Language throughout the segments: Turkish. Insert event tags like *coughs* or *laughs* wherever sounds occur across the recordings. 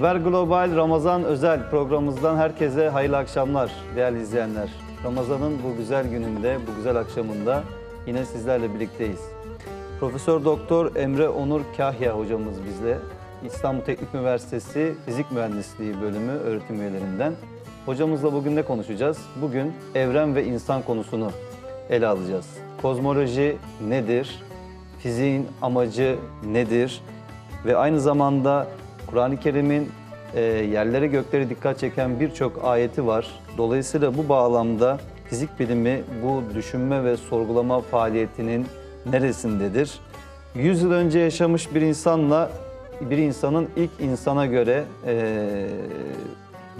Haber Global Ramazan özel programımızdan herkese hayırlı akşamlar değerli izleyenler. Ramazan'ın bu güzel gününde, bu güzel akşamında yine sizlerle birlikteyiz. Profesör Doktor Emre Onur Kahya hocamız bizle. İstanbul Teknik Üniversitesi Fizik Mühendisliği bölümü öğretim üyelerinden. Hocamızla bugün ne konuşacağız? Bugün evren ve insan konusunu ele alacağız. Kozmoloji nedir? Fiziğin amacı nedir? Ve aynı zamanda Kur'an-ı Kerim'in e, yerlere göklere dikkat çeken birçok ayeti var. Dolayısıyla bu bağlamda fizik bilimi bu düşünme ve sorgulama faaliyetinin neresindedir? 100 yıl önce yaşamış bir insanla bir insanın ilk insana göre e,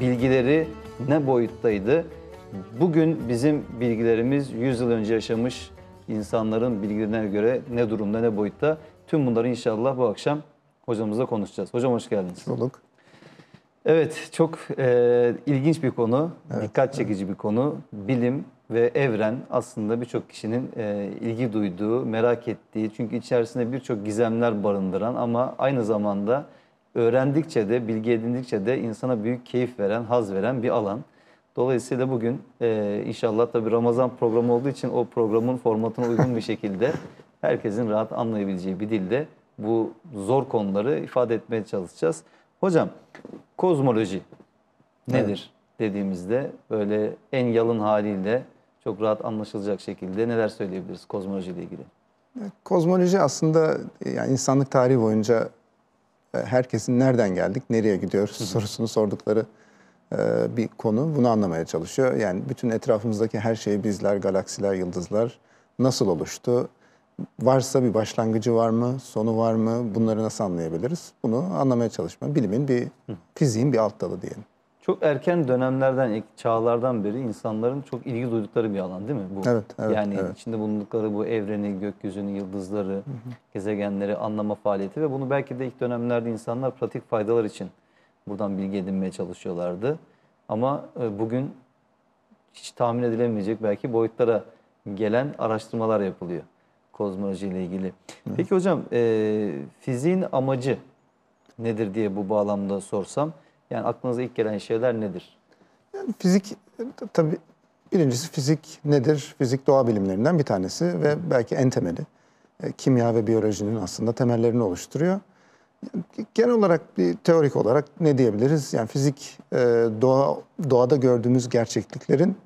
bilgileri ne boyuttaydı? Bugün bizim bilgilerimiz 100 yıl önce yaşamış insanların bilgilerine göre ne durumda, ne boyutta? Tüm bunları inşallah bu akşam hocamızla konuşacağız. Hocam hoş geldiniz. Hoş bulduk. Evet, çok e, ilginç bir konu, evet, dikkat çekici evet. bir konu. Bilim ve evren aslında birçok kişinin e, ilgi duyduğu, merak ettiği, çünkü içerisinde birçok gizemler barındıran ama aynı zamanda öğrendikçe de, bilgi edindikçe de insana büyük keyif veren, haz veren bir alan. Dolayısıyla bugün e, inşallah tabi Ramazan programı olduğu için o programın formatına uygun bir şekilde herkesin rahat anlayabileceği bir dilde bu zor konuları ifade etmeye çalışacağız. Hocam kozmoloji nedir evet. dediğimizde böyle en yalın haliyle çok rahat anlaşılacak şekilde neler söyleyebiliriz kozmoloji ile ilgili? Kozmoloji aslında yani insanlık tarihi boyunca e, herkesin nereden geldik, nereye gidiyoruz Hı -hı. sorusunu sordukları e, bir konu. Bunu anlamaya çalışıyor. Yani bütün etrafımızdaki her şeyi bizler, galaksiler, yıldızlar nasıl oluştu? varsa bir başlangıcı var mı, sonu var mı, bunları nasıl anlayabiliriz? Bunu anlamaya çalışma. Bilimin bir, fiziğin bir alt dalı diyelim. Çok erken dönemlerden, ilk çağlardan beri insanların çok ilgi duydukları bir alan değil mi bu? Evet, evet. Yani evet. içinde bulundukları bu evreni, gökyüzünü, yıldızları, hı hı. gezegenleri anlama faaliyeti ve bunu belki de ilk dönemlerde insanlar pratik faydalar için buradan bilgi edinmeye çalışıyorlardı. Ama e, bugün hiç tahmin edilemeyecek belki boyutlara gelen araştırmalar yapılıyor kozmoloji ile ilgili. Peki hocam e, fiziğin amacı nedir diye bu bağlamda sorsam yani aklınıza ilk gelen şeyler nedir? Yani fizik tabii birincisi fizik nedir? Fizik doğa bilimlerinden bir tanesi ve belki en temeli. E, kimya ve biyolojinin aslında temellerini oluşturuyor. Genel olarak bir teorik olarak ne diyebiliriz? Yani fizik e, doğa doğada gördüğümüz gerçekliklerin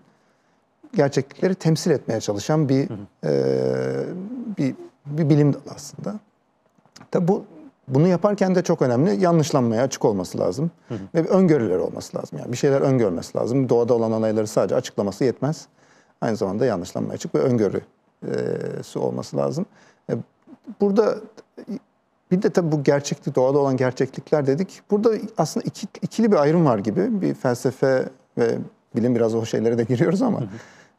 gerçeklikleri temsil etmeye çalışan bir hı hı. E, bir, bir bilim dalı aslında. Tabi bu bunu yaparken de çok önemli yanlışlanmaya açık olması lazım. Hı hı. Ve bir öngörüleri olması lazım. Yani bir şeyler öngörmesi lazım. Doğada olan olayları sadece açıklaması yetmez. Aynı zamanda yanlışlanmaya açık ve öngörüsü e, olması lazım. E, burada bir de tabii bu gerçeklik, doğada olan gerçeklikler dedik. Burada aslında iki, ikili bir ayrım var gibi. Bir felsefe ve bilim biraz o şeylere de giriyoruz ama... Hı hı.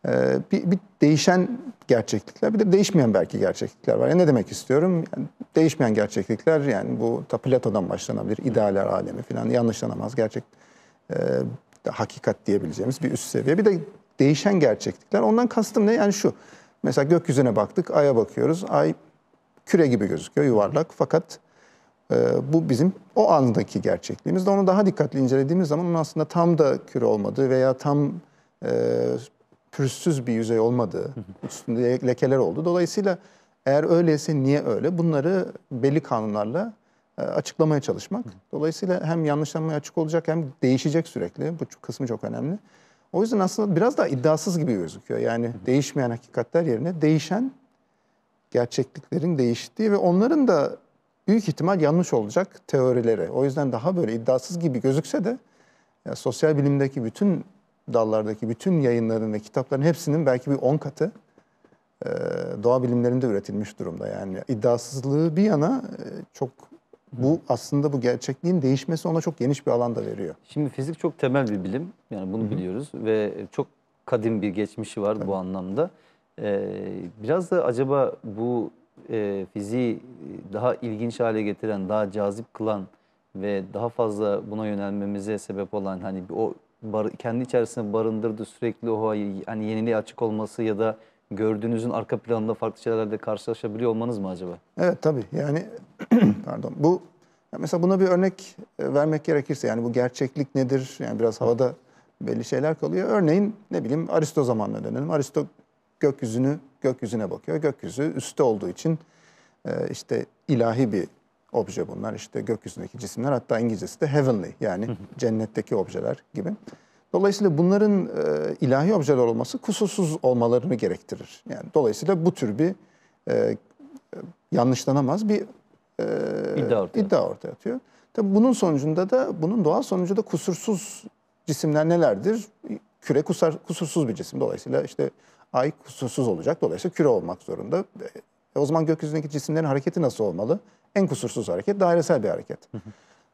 Ee, bir, bir değişen gerçeklikler bir de değişmeyen belki gerçeklikler var. Yani ne demek istiyorum? Yani değişmeyen gerçeklikler yani bu ta Plato'dan başlanabilir. idealler alemi falan yanlışlanamaz. Gerçek e, hakikat diyebileceğimiz bir üst seviye. Bir de değişen gerçeklikler. Ondan kastım ne? Yani şu. Mesela gökyüzüne baktık, aya bakıyoruz. Ay küre gibi gözüküyor, yuvarlak. Fakat e, bu bizim o andaki gerçekliğimiz. Onu daha dikkatli incelediğimiz zaman onun aslında tam da küre olmadığı veya tam e, pürüzsüz bir yüzey olmadığı, üstünde lekeler oldu. Dolayısıyla eğer öyleyse niye öyle? Bunları belli kanunlarla e, açıklamaya çalışmak. Dolayısıyla hem yanlışlanmaya açık olacak hem değişecek sürekli. Bu kısmı çok önemli. O yüzden aslında biraz daha iddiasız gibi gözüküyor. Yani değişmeyen hakikatler yerine değişen gerçekliklerin değiştiği ve onların da büyük ihtimal yanlış olacak teorileri. O yüzden daha böyle iddiasız gibi gözükse de ya sosyal bilimdeki bütün dallardaki bütün yayınların ve kitapların hepsinin belki bir on katı e, doğa bilimlerinde üretilmiş durumda. Yani iddiasızlığı bir yana e, çok bu aslında bu gerçekliğin değişmesi ona çok geniş bir alanda veriyor. Şimdi fizik çok temel bir bilim. Yani bunu Hı-hı. biliyoruz ve çok kadim bir geçmişi var Tabii. bu anlamda. Ee, biraz da acaba bu e, fiziği daha ilginç hale getiren, daha cazip kılan ve daha fazla buna yönelmemize sebep olan hani o bar, kendi içerisinde barındırdığı sürekli o hani yeniliğe açık olması ya da gördüğünüzün arka planında farklı şeylerle karşılaşabiliyor olmanız mı acaba? Evet tabii yani *clears throat* pardon bu mesela buna bir örnek e, vermek gerekirse yani bu gerçeklik nedir yani biraz havada belli şeyler kalıyor. Örneğin ne bileyim Aristo zamanına dönelim. Aristo gökyüzünü gökyüzüne bakıyor. Gökyüzü üstte olduğu için e, işte ilahi bir obje bunlar. işte gökyüzündeki cisimler hatta İngilizcesi de heavenly yani cennetteki objeler gibi. Dolayısıyla bunların e, ilahi objeler olması kusursuz olmalarını gerektirir. Yani dolayısıyla bu tür bir e, e yanlışlanamaz bir e, iddia, ortaya. iddia ortaya atıyor. Tabii bunun sonucunda da bunun doğal sonucu da kusursuz cisimler nelerdir? Küre kusar, kusursuz bir cisim. Dolayısıyla işte ay kusursuz olacak. Dolayısıyla küre olmak zorunda. E, o zaman gökyüzündeki cisimlerin hareketi nasıl olmalı? En kusursuz hareket dairesel bir hareket.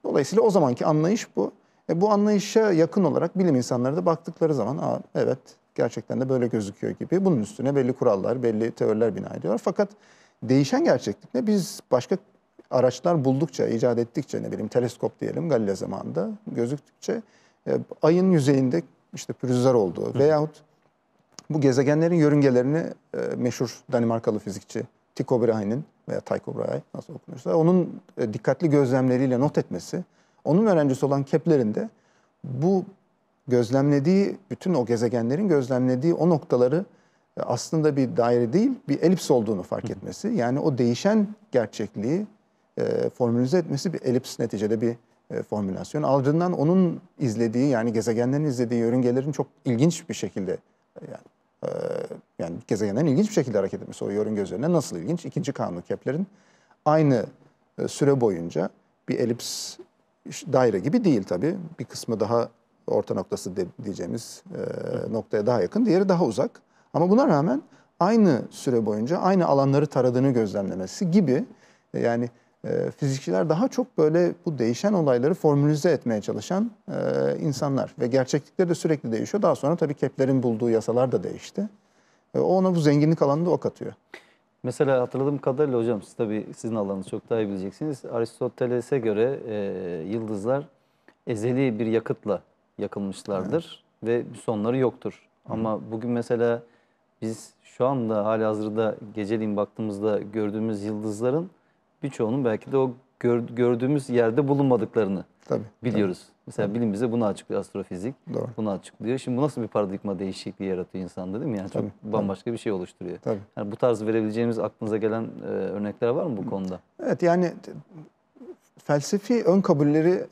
Dolayısıyla o zamanki anlayış bu. E, bu anlayışa yakın olarak bilim insanları da baktıkları zaman Aa, evet gerçekten de böyle gözüküyor gibi bunun üstüne belli kurallar, belli teoriler bina ediyor. Fakat değişen gerçeklikle biz başka araçlar buldukça, icat ettikçe ne bileyim teleskop diyelim Galile zamanında gözüktükçe e, ayın yüzeyinde işte pürüzler olduğu veyahut bu gezegenlerin yörüngelerini e, meşhur Danimarkalı fizikçi Tycho Brahe'nin veya Tycho Brahe nasıl okunursa onun e, dikkatli gözlemleriyle not etmesi, onun öğrencisi olan Kepler'in de bu gözlemlediği bütün o gezegenlerin gözlemlediği o noktaları e, aslında bir daire değil bir elips olduğunu fark etmesi. Yani o değişen gerçekliği e, formülize etmesi bir elips neticede bir e, formülasyon. Ardından onun izlediği yani gezegenlerin izlediği yörüngelerin çok ilginç bir şekilde e, yani ee, yani gezegenlerin ilginç bir şekilde hareket etmesi o yörünge üzerine nasıl ilginç? İkinci kanun Kepler'in aynı e, süre boyunca bir elips daire gibi değil tabii. Bir kısmı daha orta noktası diyeceğimiz e, noktaya daha yakın, diğeri daha uzak. Ama buna rağmen aynı süre boyunca aynı alanları taradığını gözlemlemesi gibi e, yani ee, fizikçiler daha çok böyle bu değişen olayları formülize etmeye çalışan e, insanlar. Ve gerçeklikleri de sürekli değişiyor. Daha sonra tabii Kepler'in bulduğu yasalar da değişti. o ona bu zenginlik alanını da o katıyor. Mesela hatırladığım kadarıyla hocam siz tabii sizin alanınız çok daha iyi bileceksiniz. Aristoteles'e göre e, yıldızlar ezeli bir yakıtla yakılmışlardır evet. ve sonları yoktur. Hı. Ama bugün mesela biz şu anda hali hazırda geceliğin baktığımızda gördüğümüz yıldızların birçoğunun belki de o gördüğümüz yerde bulunmadıklarını Tabii, biliyoruz. Tabii. Mesela tabii. bilim bize bunu açıklıyor astrofizik. Doğru. Bunu açıklıyor. Şimdi bu nasıl bir paradigma değişikliği yaratıyor insanda değil mi? Yani tabii, çok bambaşka tabii. bir şey oluşturuyor. Tabii. Yani bu tarz verebileceğimiz aklınıza gelen e, örnekler var mı bu konuda? Evet yani felsefi ön kabulleri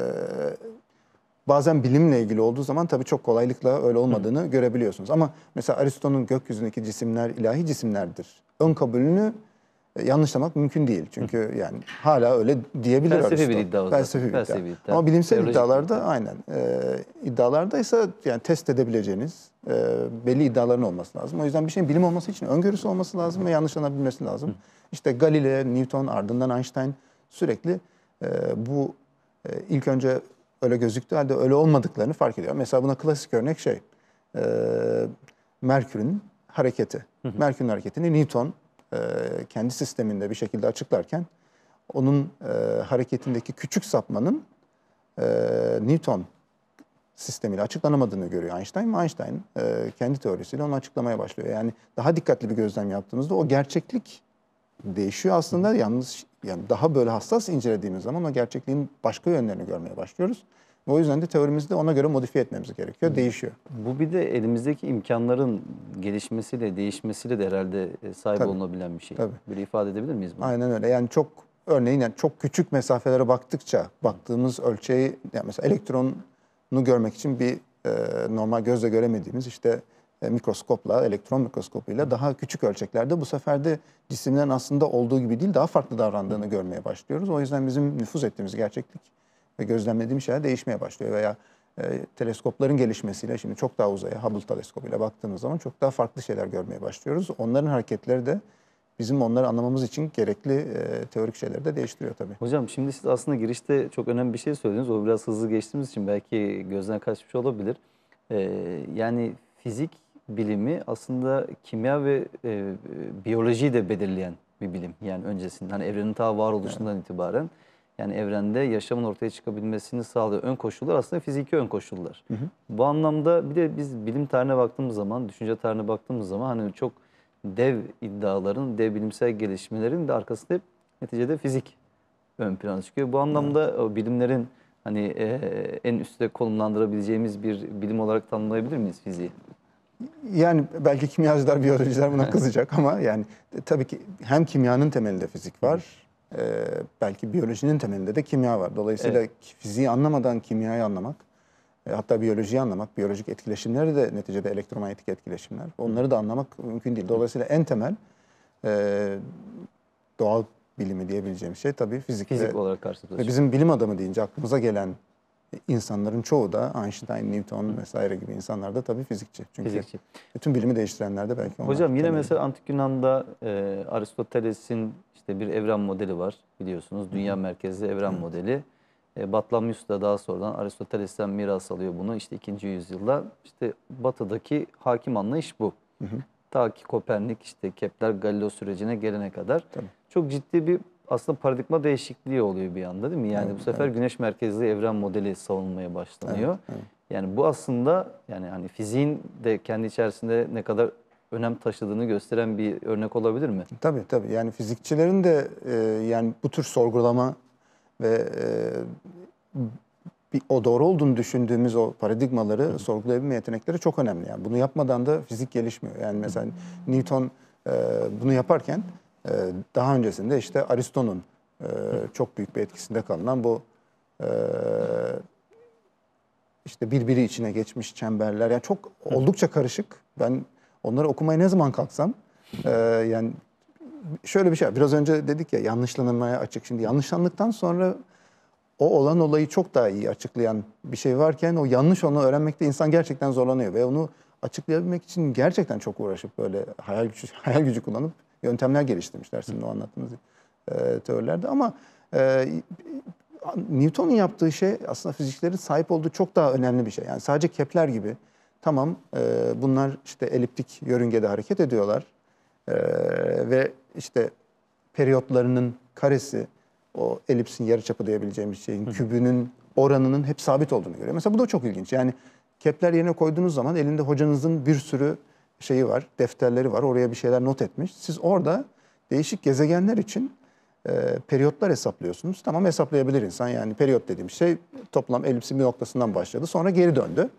e, bazen bilimle ilgili olduğu zaman tabii çok kolaylıkla öyle olmadığını Hı. görebiliyorsunuz. Ama mesela Aristo'nun gökyüzündeki cisimler ilahi cisimlerdir. Ön kabulünü e, yanlışlamak mümkün değil. Çünkü yani hala öyle diyebilir Felsefi bir iddia o Felsefi bir Felsefi iddia. Bir iddia. Ama bilimsel Teolojik iddialarda iddia. aynen. E, iddialarda ise yani test edebileceğiniz e, belli iddiaların olması lazım. O yüzden bir şeyin bilim olması için öngörüsü olması lazım ve yanlışlanabilmesi lazım. İşte Galileo, Newton, ardından Einstein sürekli e, bu e, ilk önce öyle gözüktüğü halde öyle olmadıklarını fark ediyor. Mesela buna klasik örnek şey, e, Merkür'ün hareketi. Merkür'ün hareketini Newton e, kendi sisteminde bir şekilde açıklarken onun e, hareketindeki küçük sapmanın e, Newton sistemiyle açıklanamadığını görüyor Einstein Einstein e, kendi teorisiyle onu açıklamaya başlıyor. Yani daha dikkatli bir gözlem yaptığımızda o gerçeklik değişiyor aslında. Yalnız yani daha böyle hassas incelediğimiz zaman o gerçekliğin başka yönlerini görmeye başlıyoruz. O yüzden de teorimizi de ona göre modifiye etmemiz gerekiyor. Değişiyor. Bu bir de elimizdeki imkanların gelişmesiyle, değişmesiyle de herhalde e, sahip tabii, olunabilen bir şey. Tabii. Bir ifade edebilir miyiz bunu? Aynen öyle. Yani çok örneğin yani çok küçük mesafelere baktıkça baktığımız ölçeği yani mesela elektronu görmek için bir e, normal gözle göremediğimiz işte e, mikroskopla, elektron mikroskopuyla daha küçük ölçeklerde bu sefer de cisimlerin aslında olduğu gibi değil daha farklı davrandığını görmeye başlıyoruz. O yüzden bizim nüfuz ettiğimiz gerçeklik ve gözlemlediğim şeyler değişmeye başlıyor veya e, teleskopların gelişmesiyle şimdi çok daha uzaya Hubble teleskobuyla baktığımız zaman çok daha farklı şeyler görmeye başlıyoruz. Onların hareketleri de bizim onları anlamamız için gerekli e, teorik şeyleri de değiştiriyor tabii. Hocam şimdi siz aslında girişte çok önemli bir şey söylediniz. O biraz hızlı geçtiğimiz için belki gözden kaçmış olabilir. E, yani fizik bilimi aslında kimya ve e, biyolojiyi de belirleyen bir bilim. Yani öncesinden, hani evrenin ta varoluşundan evet. itibaren. Yani evrende yaşamın ortaya çıkabilmesini sağlayan ön koşullar aslında fiziki ön koşullar. Hı hı. Bu anlamda bir de biz bilim tarihine baktığımız zaman, düşünce tarihine baktığımız zaman hani çok dev iddiaların, dev bilimsel gelişmelerin de arkasında hep neticede fizik ön plana çıkıyor. Bu anlamda o bilimlerin hani e, en üstte konumlandırabileceğimiz bir bilim olarak tanımlayabilir miyiz fiziği? Yani belki kimyacılar, biyolojiciler buna kızacak ama yani e, tabii ki hem kimyanın temelinde fizik var e, belki biyolojinin temelinde de kimya var. Dolayısıyla evet. fiziği anlamadan kimyayı anlamak, e, hatta biyolojiyi anlamak, biyolojik etkileşimleri de neticede elektromanyetik etkileşimler. Onları da anlamak mümkün değil. Dolayısıyla en temel e, doğal bilimi diyebileceğim şey tabii fizik. Fizik olarak karşılaşıyor. bizim bilim adamı deyince aklımıza gelen insanların çoğu da Einstein, Newton vesaire gibi insanlar da tabii fizikçi. Çünkü fizikçi. bütün bilimi değiştirenler de belki onlar. Hocam yine mesela Antik Yunan'da e, Aristoteles'in işte bir evren modeli var biliyorsunuz. Dünya merkezli evren modeli. E, Batlamyus da daha sonradan Aristoteles'ten miras alıyor bunu. İşte ikinci yüzyılda işte batıdaki hakim anlayış bu. Hı hı. Ta ki Kopernik işte Kepler Galileo sürecine gelene kadar Tabii. çok ciddi bir aslında paradigma değişikliği oluyor bir anda değil mi? Yani evet, bu sefer evet. güneş merkezli evren modeli savunmaya başlanıyor. Evet, evet. Yani bu aslında yani hani fiziğin de kendi içerisinde ne kadar önem taşıdığını gösteren bir örnek olabilir mi? Tabii tabii. Yani fizikçilerin de e, yani bu tür sorgulama ve e, bir, o doğru olduğunu düşündüğümüz o paradigmaları Hı. sorgulayabilme yetenekleri çok önemli. Yani bunu yapmadan da fizik gelişmiyor. Yani mesela Hı. Newton e, bunu yaparken e, daha öncesinde işte Aristo'nun e, çok büyük bir etkisinde kalınan bu e, işte birbiri içine geçmiş çemberler. Yani çok oldukça karışık. Ben Onları okumaya ne zaman kalksam e, yani şöyle bir şey biraz önce dedik ya yanlışlanmaya açık. Şimdi yanlışlandıktan sonra o olan olayı çok daha iyi açıklayan bir şey varken o yanlış onu öğrenmekte insan gerçekten zorlanıyor ve onu açıklayabilmek için gerçekten çok uğraşıp böyle hayal gücü, *laughs* hayal gücü kullanıp yöntemler geliştirmişler sizin o anlattığınız e, teorilerde ama e, Newton'un yaptığı şey aslında fizikçilerin sahip olduğu çok daha önemli bir şey. Yani sadece Kepler gibi Tamam e, bunlar işte eliptik yörüngede hareket ediyorlar e, ve işte periyotlarının karesi o elipsin yarıçapı diyebileceğimiz şeyin kübünün oranının hep sabit olduğunu görüyor. Mesela bu da çok ilginç. Yani Kepler yerine koyduğunuz zaman elinde hocanızın bir sürü şeyi var, defterleri var. Oraya bir şeyler not etmiş. Siz orada değişik gezegenler için e, periyotlar hesaplıyorsunuz. Tamam hesaplayabilir insan. Yani periyot dediğim şey toplam elipsin bir noktasından başladı. Sonra geri döndü.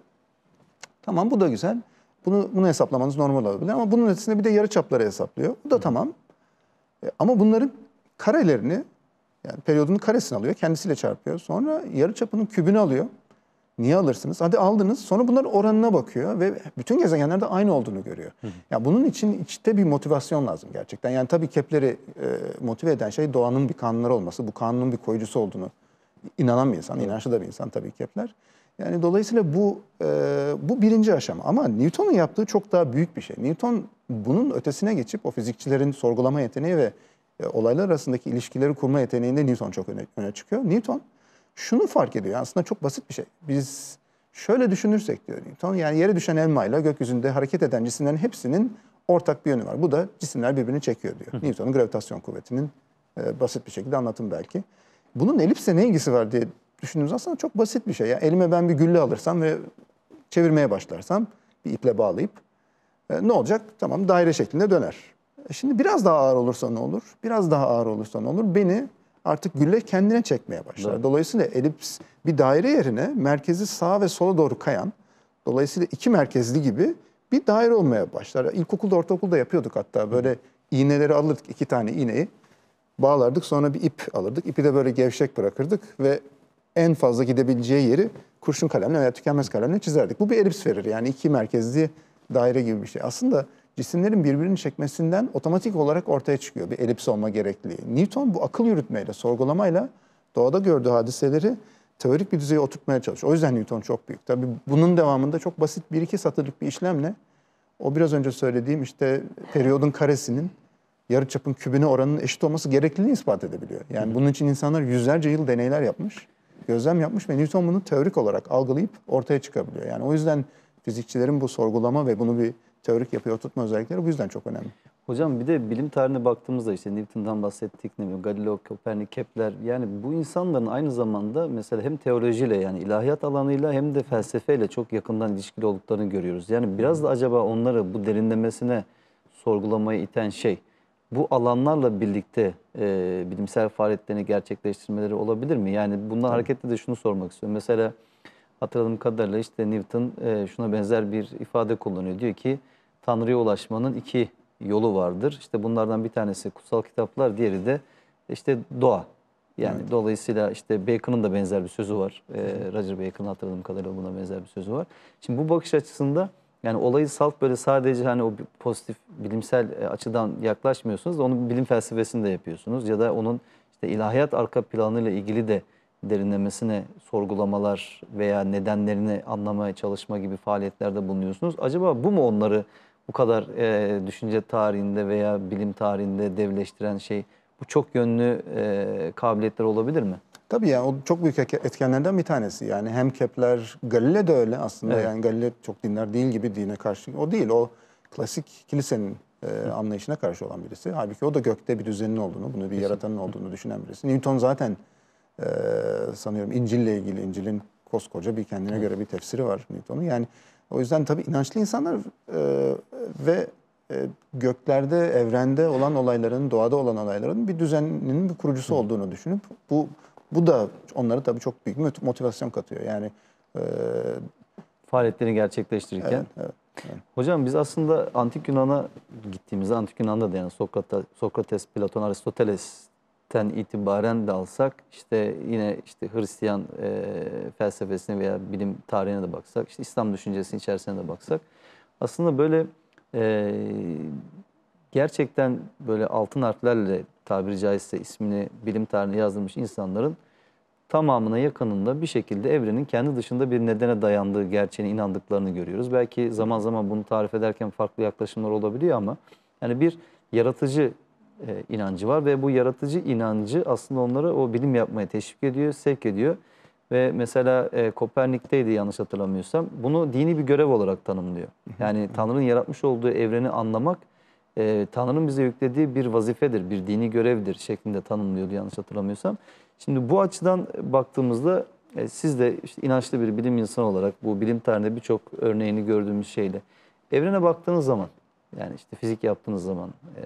Tamam bu da güzel. Bunu, bunu hesaplamanız normal olabilir ama bunun ötesinde bir de yarı çapları hesaplıyor. Bu da Hı. tamam. E, ama bunların karelerini yani periyodunun karesini alıyor kendisiyle çarpıyor. Sonra yarı çapının kübünü alıyor. Niye alırsınız? Hadi aldınız. Sonra bunların oranına bakıyor ve bütün gezegenlerde aynı olduğunu görüyor. Hı hı. Ya bunun için içte bir motivasyon lazım gerçekten. Yani tabii Kepler'i e, motive eden şey doğanın bir kanunları olması, bu kanunun bir koyucusu olduğunu inanan bir insan, inançlı da bir insan tabii Kepler. Yani dolayısıyla bu e, bu birinci aşama ama Newton'un yaptığı çok daha büyük bir şey. Newton bunun ötesine geçip o fizikçilerin sorgulama yeteneği ve e, olaylar arasındaki ilişkileri kurma yeteneğinde Newton çok öne, öne çıkıyor. Newton şunu fark ediyor aslında çok basit bir şey. Biz şöyle düşünürsek diyor Newton yani yere düşen elmayla gökyüzünde hareket eden cisimlerin hepsinin ortak bir yönü var. Bu da cisimler birbirini çekiyor diyor. Newton'un gravitasyon kuvvetinin e, basit bir şekilde anlatım belki. Bunun elipse ne ilgisi var diye Düşündüğümüz aslında çok basit bir şey. Yani elime ben bir gülle alırsam ve çevirmeye başlarsam bir iple bağlayıp e, ne olacak? Tamam daire şeklinde döner. E şimdi biraz daha ağır olursa ne olur? Biraz daha ağır olursa ne olur? Beni artık gülle kendine çekmeye başlar. Evet. Dolayısıyla elips bir daire yerine merkezi sağa ve sola doğru kayan, dolayısıyla iki merkezli gibi bir daire olmaya başlar. İlkokulda, ortaokulda yapıyorduk hatta böyle iğneleri alırdık iki tane iğneyi bağlardık sonra bir ip alırdık. İpi de böyle gevşek bırakırdık ve en fazla gidebileceği yeri kurşun kalemle veya tükenmez kalemle çizerdik. Bu bir elips verir yani iki merkezli daire gibi bir şey. Aslında cisimlerin birbirini çekmesinden otomatik olarak ortaya çıkıyor bir elips olma gerekliliği. Newton bu akıl yürütmeyle, sorgulamayla doğada gördüğü hadiseleri teorik bir düzeye oturtmaya çalışıyor. O yüzden Newton çok büyük. Tabii bunun devamında çok basit bir iki satırlık bir işlemle o biraz önce söylediğim işte periyodun karesinin yarıçapın kübüne oranının eşit olması gerekliliğini ispat edebiliyor. Yani bunun için insanlar yüzlerce yıl deneyler yapmış gözlem yapmış ve Newton bunu teorik olarak algılayıp ortaya çıkabiliyor. Yani o yüzden fizikçilerin bu sorgulama ve bunu bir teorik yapıya oturtma özellikleri bu yüzden çok önemli. Hocam bir de bilim tarihine baktığımızda işte Newton'dan bahsettik ne bileyim Galileo, Kopernik, Kepler yani bu insanların aynı zamanda mesela hem teolojiyle yani ilahiyat alanıyla hem de felsefeyle çok yakından ilişkili olduklarını görüyoruz. Yani biraz da acaba onları bu derinlemesine sorgulamaya iten şey bu alanlarla birlikte e, bilimsel faaliyetlerini gerçekleştirmeleri olabilir mi? Yani bundan Tabii. hareketle de şunu sormak istiyorum. Mesela hatırladığım kadarıyla işte Newton e, şuna benzer bir ifade kullanıyor. Diyor ki Tanrı'ya ulaşmanın iki yolu vardır. İşte bunlardan bir tanesi kutsal kitaplar, diğeri de işte doğa. Yani evet. dolayısıyla işte Bacon'un da benzer bir sözü var. E, Roger Bacon'ın hatırladığım kadarıyla buna benzer bir sözü var. Şimdi bu bakış açısında yani olayı salt böyle sadece hani o pozitif bilimsel e, açıdan yaklaşmıyorsunuz. onun bilim felsefesini de yapıyorsunuz. Ya da onun işte ilahiyat arka planıyla ilgili de derinlemesine sorgulamalar veya nedenlerini anlamaya çalışma gibi faaliyetlerde bulunuyorsunuz. Acaba bu mu onları bu kadar e, düşünce tarihinde veya bilim tarihinde devleştiren şey? Bu çok yönlü e, kabiliyetler olabilir mi? Tabii ya yani, o çok büyük etkenlerden bir tanesi. Yani hem Kepler, Galile de öyle aslında. Evet. Yani Galile çok dinler değil gibi dine karşı. O değil. O klasik kilisenin e, anlayışına karşı olan birisi. Halbuki o da gökte bir düzenin olduğunu, bunu bir yaratanın olduğunu düşünen birisi. Newton zaten e, sanıyorum İncil'le ilgili, İncil'in koskoca bir kendine göre bir tefsiri var Newton'un. Yani o yüzden tabii inançlı insanlar e, ve e, göklerde, evrende olan olayların, doğada olan olayların bir düzeninin bir kurucusu olduğunu düşünüp bu bu da onlara tabii çok büyük motivasyon katıyor. Yani e, faaliyetlerini gerçekleştirirken. Evet, evet, evet. Hocam biz aslında Antik Yunan'a gittiğimizde Antik Yunan'da da yani Sokrates, Sokrates, Platon, Aristoteles'ten itibaren de alsak işte yine işte Hristiyan e, felsefesine veya bilim tarihine de baksak işte İslam düşüncesi içerisine de baksak aslında böyle e, gerçekten böyle altın harflerle tabiri caizse ismini bilim tarihine yazılmış insanların tamamına yakınında bir şekilde evrenin kendi dışında bir nedene dayandığı gerçeğine inandıklarını görüyoruz. Belki zaman zaman bunu tarif ederken farklı yaklaşımlar olabiliyor ama yani bir yaratıcı e, inancı var ve bu yaratıcı inancı aslında onları o bilim yapmaya teşvik ediyor, sevk ediyor. Ve mesela e, Kopernik'teydi yanlış hatırlamıyorsam bunu dini bir görev olarak tanımlıyor. Yani Tanrı'nın yaratmış olduğu evreni anlamak e, Tanrı'nın bize yüklediği bir vazifedir, bir dini görevdir şeklinde tanımlıyordu yanlış hatırlamıyorsam. Şimdi bu açıdan baktığımızda e, siz de işte inançlı bir bilim insanı olarak bu bilim tarihinde birçok örneğini gördüğümüz şeyle evrene baktığınız zaman yani işte fizik yaptığınız zaman e,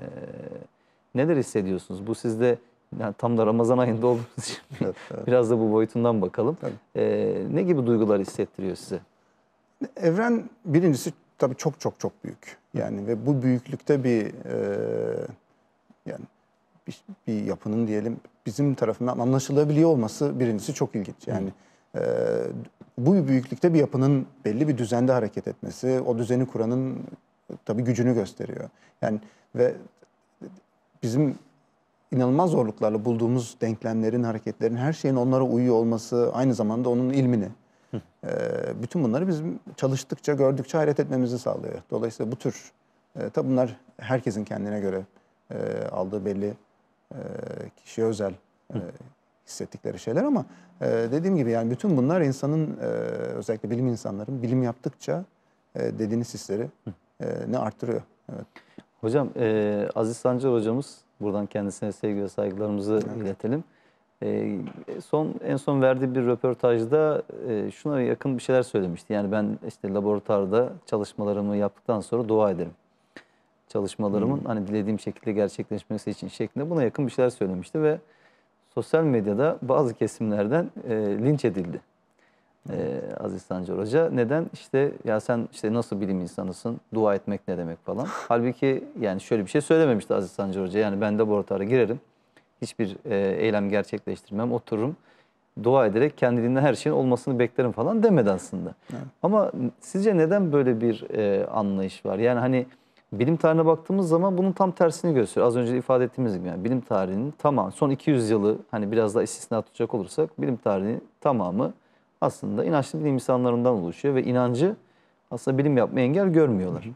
neler hissediyorsunuz? Bu sizde yani tam da Ramazan ayında olduğunuz için *laughs* evet, evet. biraz da bu boyutundan bakalım. Evet. E, ne gibi duygular hissettiriyor size? Evren birincisi tabii çok çok çok büyük. Yani ve bu büyüklükte bir e, yani bir, bir yapının diyelim bizim tarafından anlaşılabiliyor olması birincisi çok ilginç. Yani e, bu büyüklükte bir yapının belli bir düzende hareket etmesi, o düzeni kuranın e, tabii gücünü gösteriyor. Yani ve bizim inanılmaz zorluklarla bulduğumuz denklemlerin, hareketlerin, her şeyin onlara uyuyor olması aynı zamanda onun ilmini ee, bütün bunları bizim çalıştıkça, gördükçe hayret etmemizi sağlıyor. Dolayısıyla bu tür, e, tabi bunlar herkesin kendine göre e, aldığı belli e, kişiye özel e, hissettikleri şeyler ama e, dediğim gibi yani bütün bunlar insanın e, özellikle bilim insanların bilim yaptıkça e, dediğiniz hisleri e, ne arttırıyor. Evet. Hocam e, Aziz Sancar hocamız buradan kendisine sevgi ve saygılarımızı evet. iletelim. Ee, son en son verdiği bir röportajda e, şuna yakın bir şeyler söylemişti. Yani ben işte laboratuvarda çalışmalarımı yaptıktan sonra dua ederim. Çalışmalarımın hmm. hani dilediğim şekilde gerçekleşmesi için şeklinde buna yakın bir şeyler söylemişti ve sosyal medyada bazı kesimlerden e, linç edildi. Hmm. Aziz Sancar Hoca neden işte ya sen işte nasıl bilim insanısın dua etmek ne demek falan. Halbuki yani şöyle bir şey söylememişti Aziz Sancar Hoca yani ben laboratuvara girerim hiçbir e, eylem gerçekleştirmem. Otururum dua ederek kendiliğinden her şeyin olmasını beklerim falan demedi aslında. Evet. Ama sizce neden böyle bir e, anlayış var? Yani hani bilim tarihine baktığımız zaman bunun tam tersini gösteriyor. Az önce de ifade ettiğimiz gibi yani bilim tarihinin tamamı son 200 yılı hani biraz daha istisna tutacak olursak bilim tarihinin tamamı aslında inançlı bilim insanlarından oluşuyor ve inancı aslında bilim yapmaya engel görmüyorlar.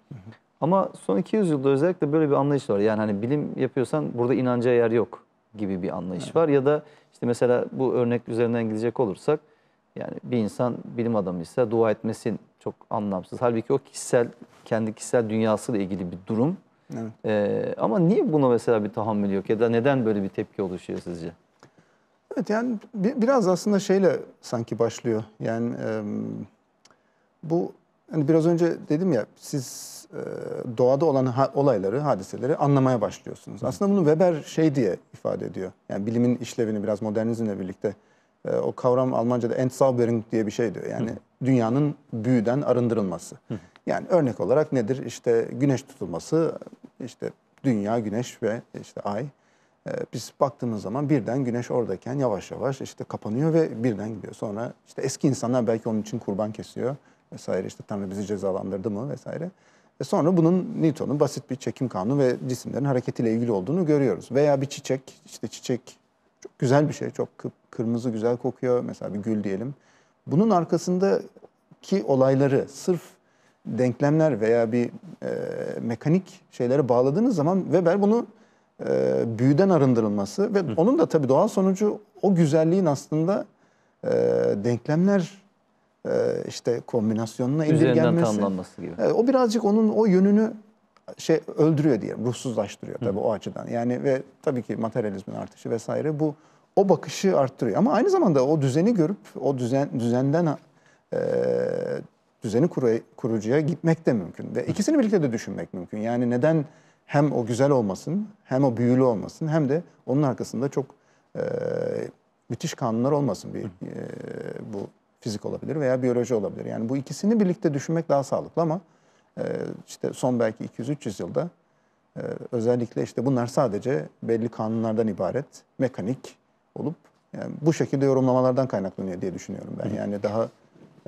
Ama son 200 yılda özellikle böyle bir anlayış var. Yani hani bilim yapıyorsan burada inanca yer yok gibi bir anlayış evet. var. Ya da işte mesela bu örnek üzerinden gidecek olursak yani bir insan bilim adamıysa dua etmesin çok anlamsız. Halbuki o kişisel kendi kişisel dünyasıyla ilgili bir durum. Evet. Ee, ama niye buna mesela bir tahammül yok ya da neden böyle bir tepki oluşuyor sizce? Evet yani biraz aslında şeyle sanki başlıyor. Yani e, bu Hani biraz önce dedim ya siz e, doğada olan ha, olayları, hadiseleri anlamaya başlıyorsunuz. Aslında bunu Weber şey diye ifade ediyor. Yani bilimin işlevini biraz modernizmle birlikte e, o kavram Almanca'da Entzauberung diye bir şey diyor. Yani Hı. dünyanın büyüden arındırılması. Hı. Yani örnek olarak nedir? İşte güneş tutulması, işte dünya, güneş ve işte ay. E, biz baktığımız zaman birden güneş oradayken yavaş yavaş işte kapanıyor ve birden gidiyor. Sonra işte eski insanlar belki onun için kurban kesiyor vesaire işte Tanrı bizi cezalandırdı mı vesaire. Ve sonra bunun Newton'un basit bir çekim kanunu ve cisimlerin hareketiyle ilgili olduğunu görüyoruz. Veya bir çiçek, işte çiçek çok güzel bir şey, çok kırmızı güzel kokuyor mesela bir gül diyelim. Bunun arkasındaki olayları sırf denklemler veya bir e, mekanik şeylere bağladığınız zaman Weber bunu e, büyüden arındırılması ve Hı. onun da tabii doğal sonucu o güzelliğin aslında e, denklemler e, işte kombinasyonuna indirgenmesi. tamamlanması gibi. E, o birazcık onun o yönünü şey öldürüyor diye ruhsuzlaştırıyor tabii Hı. o açıdan. Yani ve tabii ki materyalizmin artışı vesaire bu o bakışı arttırıyor. Ama aynı zamanda o düzeni görüp o düzen düzenden e, düzeni kuru, kurucuya gitmek de mümkün. Ve ikisini birlikte de düşünmek mümkün. Yani neden hem o güzel olmasın, hem o büyülü olmasın, hem de onun arkasında çok e, müthiş kanunlar olmasın bir e, bu fizik olabilir veya biyoloji olabilir. Yani bu ikisini birlikte düşünmek daha sağlıklı ama e, işte son belki 200-300 yılda e, özellikle işte bunlar sadece belli kanunlardan ibaret mekanik olup yani bu şekilde yorumlamalardan kaynaklanıyor diye düşünüyorum ben. Yani daha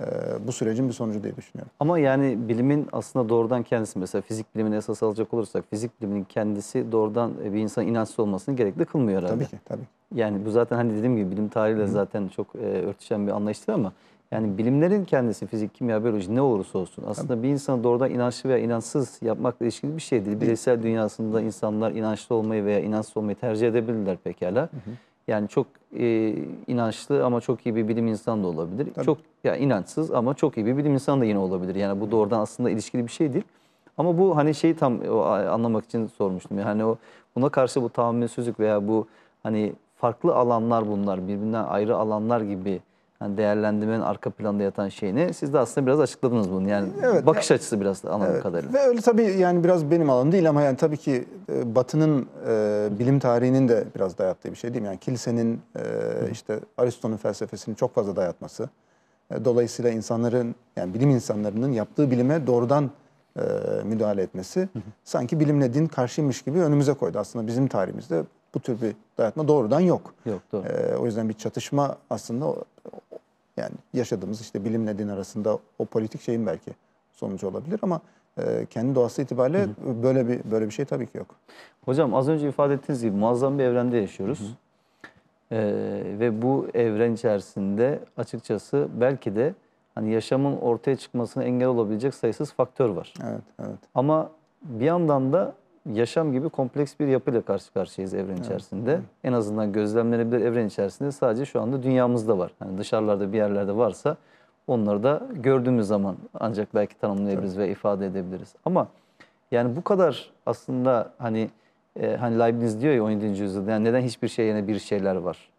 ee, bu sürecin bir sonucu diye düşünüyorum. Ama yani bilimin aslında doğrudan kendisi mesela fizik bilimini esas alacak olursak fizik biliminin kendisi doğrudan e, bir insan inançsız olmasını gerekli kılmıyor herhalde. Tabii ki tabii. Yani bu zaten hani dediğim gibi bilim tarihiyle Hı. zaten çok e, örtüşen bir anlayıştır ama yani bilimlerin kendisi fizik, kimya, biyoloji ne olursa olsun aslında Tabii. bir insanı doğrudan inançlı veya inançsız yapmakla ilişkili bir şey değil. Bireysel dünyasında insanlar inançlı olmayı veya inançsız olmayı tercih edebilirler pekala. Hı hı. Yani çok e, inançlı ama çok iyi bir bilim insanı da olabilir. Tabii. Çok ya yani inançsız ama çok iyi bir bilim insanı da yine olabilir. Yani bu doğrudan aslında ilişkili bir şey değil. Ama bu hani şeyi tam o, anlamak için sormuştum. Yani o buna karşı bu tahammülsüzlük veya bu hani farklı alanlar bunlar, birbirinden ayrı alanlar gibi yani değerlendirmenin arka planda yatan şeyini siz de aslında biraz açıkladınız bunu. Yani evet, bakış açısı biraz anladığım evet. kadarıyla. Ve öyle tabii yani biraz benim alanım değil ama yani tabii ki e, Batı'nın e, bilim tarihinin de biraz dayattığı bir şey değil mi? Yani kilisenin e, işte Aristo'nun felsefesini çok fazla dayatması. E, dolayısıyla insanların yani bilim insanlarının yaptığı bilime doğrudan e, müdahale etmesi hı hı. sanki bilimle din karşıymış gibi önümüze koydu. Aslında bizim tarihimizde bu tür bir dayatma doğrudan yok. Yok doğru. E, o yüzden bir çatışma aslında yani yaşadığımız işte bilimle din arasında o politik şeyin belki sonucu olabilir ama e, kendi doğası itibariyle hı hı. böyle bir böyle bir şey tabii ki yok. Hocam az önce ifade ettiğiniz gibi muazzam bir evrende yaşıyoruz. Hı hı. Ee, ve bu evren içerisinde açıkçası belki de hani yaşamın ortaya çıkmasına engel olabilecek sayısız faktör var. Evet, evet. Ama bir yandan da yaşam gibi kompleks bir yapıyla karşı karşıyayız evren evet. içerisinde. Evet. En azından gözlemlenebilir evren içerisinde sadece şu anda dünyamızda var. Yani dışarılarda bir yerlerde varsa onları da gördüğümüz zaman ancak belki tanımlayabiliriz evet. ve ifade edebiliriz. Ama yani bu kadar aslında hani e, hani Leibniz diyor ya 17. yüzyılda yani neden hiçbir şey yerine bir şeyler var?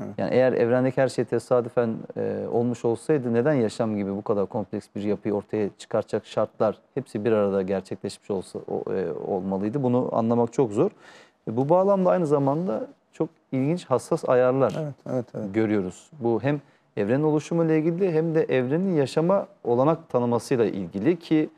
Evet. Yani eğer evrendeki her şey tesadüfen e, olmuş olsaydı neden yaşam gibi bu kadar kompleks bir yapıyı ortaya çıkartacak şartlar hepsi bir arada gerçekleşmiş olsa o, e, olmalıydı. Bunu anlamak çok zor. E, bu bağlamda aynı zamanda çok ilginç hassas ayarlar evet, evet, evet. görüyoruz. Bu hem evrenin oluşumuyla ilgili hem de evrenin yaşama olanak tanımasıyla ilgili ki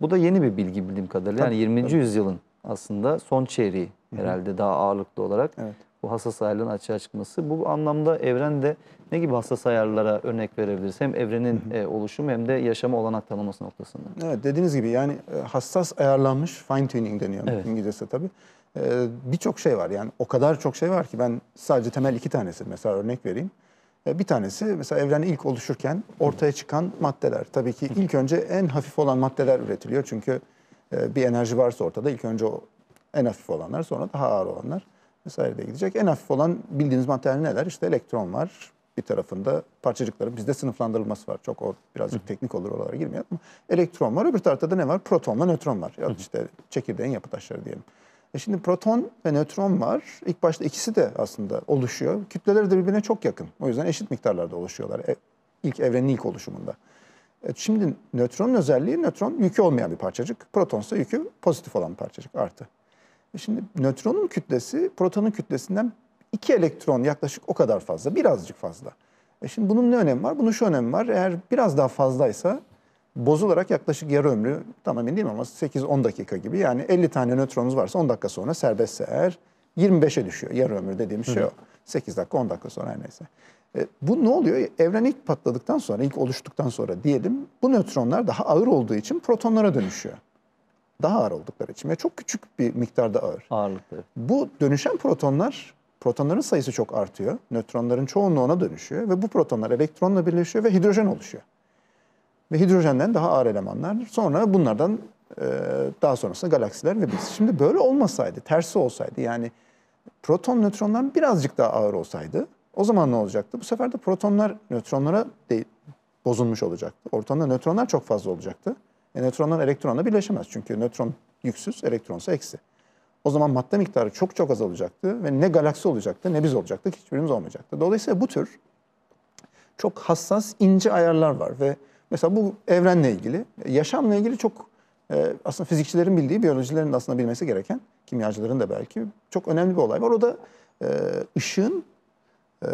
bu da yeni bir bilgi bildiğim kadarıyla. yani 20. Tabii. yüzyılın aslında son çeyreği herhalde Hı -hı. daha ağırlıklı olarak. Evet bu hassas ayarların açığa çıkması. Bu anlamda evrende ne gibi hassas ayarlara örnek verebiliriz? Hem evrenin e, oluşumu hem de yaşama olanak tanıması noktasında. Evet dediğiniz gibi yani e, hassas ayarlanmış fine tuning deniyor evet. İngilizcesi tabii. Ee, Birçok şey var yani o kadar çok şey var ki ben sadece temel iki tanesi mesela örnek vereyim. E, bir tanesi mesela evren ilk oluşurken ortaya çıkan maddeler. Tabii ki ilk önce en hafif olan maddeler üretiliyor. Çünkü e, bir enerji varsa ortada ilk önce o en hafif olanlar sonra daha ağır olanlar vesaire diye gidecek. En hafif olan bildiğiniz materyal neler? İşte elektron var. Bir tarafında parçacıkların bizde sınıflandırılması var. Çok o birazcık Hı. teknik olur oralara girmeyelim ama elektron var. Öbür tarafta da ne var? Proton ve nötron var. Ya işte çekirdeğin yapı taşları diyelim. E şimdi proton ve nötron var. İlk başta ikisi de aslında oluşuyor. Kütleleri de birbirine çok yakın. O yüzden eşit miktarlarda oluşuyorlar. E, ilk evrenin ilk oluşumunda. E, şimdi nötronun özelliği nötron yükü olmayan bir parçacık. Proton ise yükü pozitif olan bir parçacık artı. Şimdi nötronun kütlesi protonun kütlesinden iki elektron yaklaşık o kadar fazla, birazcık fazla. E şimdi bunun ne önemi var? Bunun şu önemi var. Eğer biraz daha fazlaysa bozularak yaklaşık yarı ömrü tam emin değilim ama 8-10 dakika gibi. Yani 50 tane nötronunuz varsa 10 dakika sonra serbestse eğer 25'e düşüyor. Yarı ömrü dediğimiz şey o. 8 dakika 10 dakika sonra her neyse. E, bu ne oluyor? Evren ilk patladıktan sonra, ilk oluştuktan sonra diyelim bu nötronlar daha ağır olduğu için protonlara dönüşüyor daha ağır oldukları için ve çok küçük bir miktarda ağır. Ağırlıkları. Bu dönüşen protonlar, protonların sayısı çok artıyor. Nötronların çoğunluğu ona dönüşüyor ve bu protonlar elektronla birleşiyor ve hidrojen oluşuyor. Ve hidrojenden daha ağır elemanlar sonra bunlardan e, daha sonrasında galaksiler ve biz. Şimdi böyle olmasaydı, tersi olsaydı yani proton nötrondan birazcık daha ağır olsaydı o zaman ne olacaktı? Bu sefer de protonlar nötronlara de, bozulmuş olacaktı. Ortamda nötronlar çok fazla olacaktı. E, nötronlar elektronla birleşemez çünkü nötron yüksüz, elektronsa eksi. O zaman madde miktarı çok çok azalacaktı ve ne galaksi olacaktı ne biz olacaktık hiçbirimiz olmayacaktı. Dolayısıyla bu tür çok hassas ince ayarlar var ve mesela bu evrenle ilgili, yaşamla ilgili çok e, aslında fizikçilerin bildiği, biyolojilerin de aslında bilmesi gereken, kimyacıların da belki çok önemli bir olay var. O da e, ışığın e,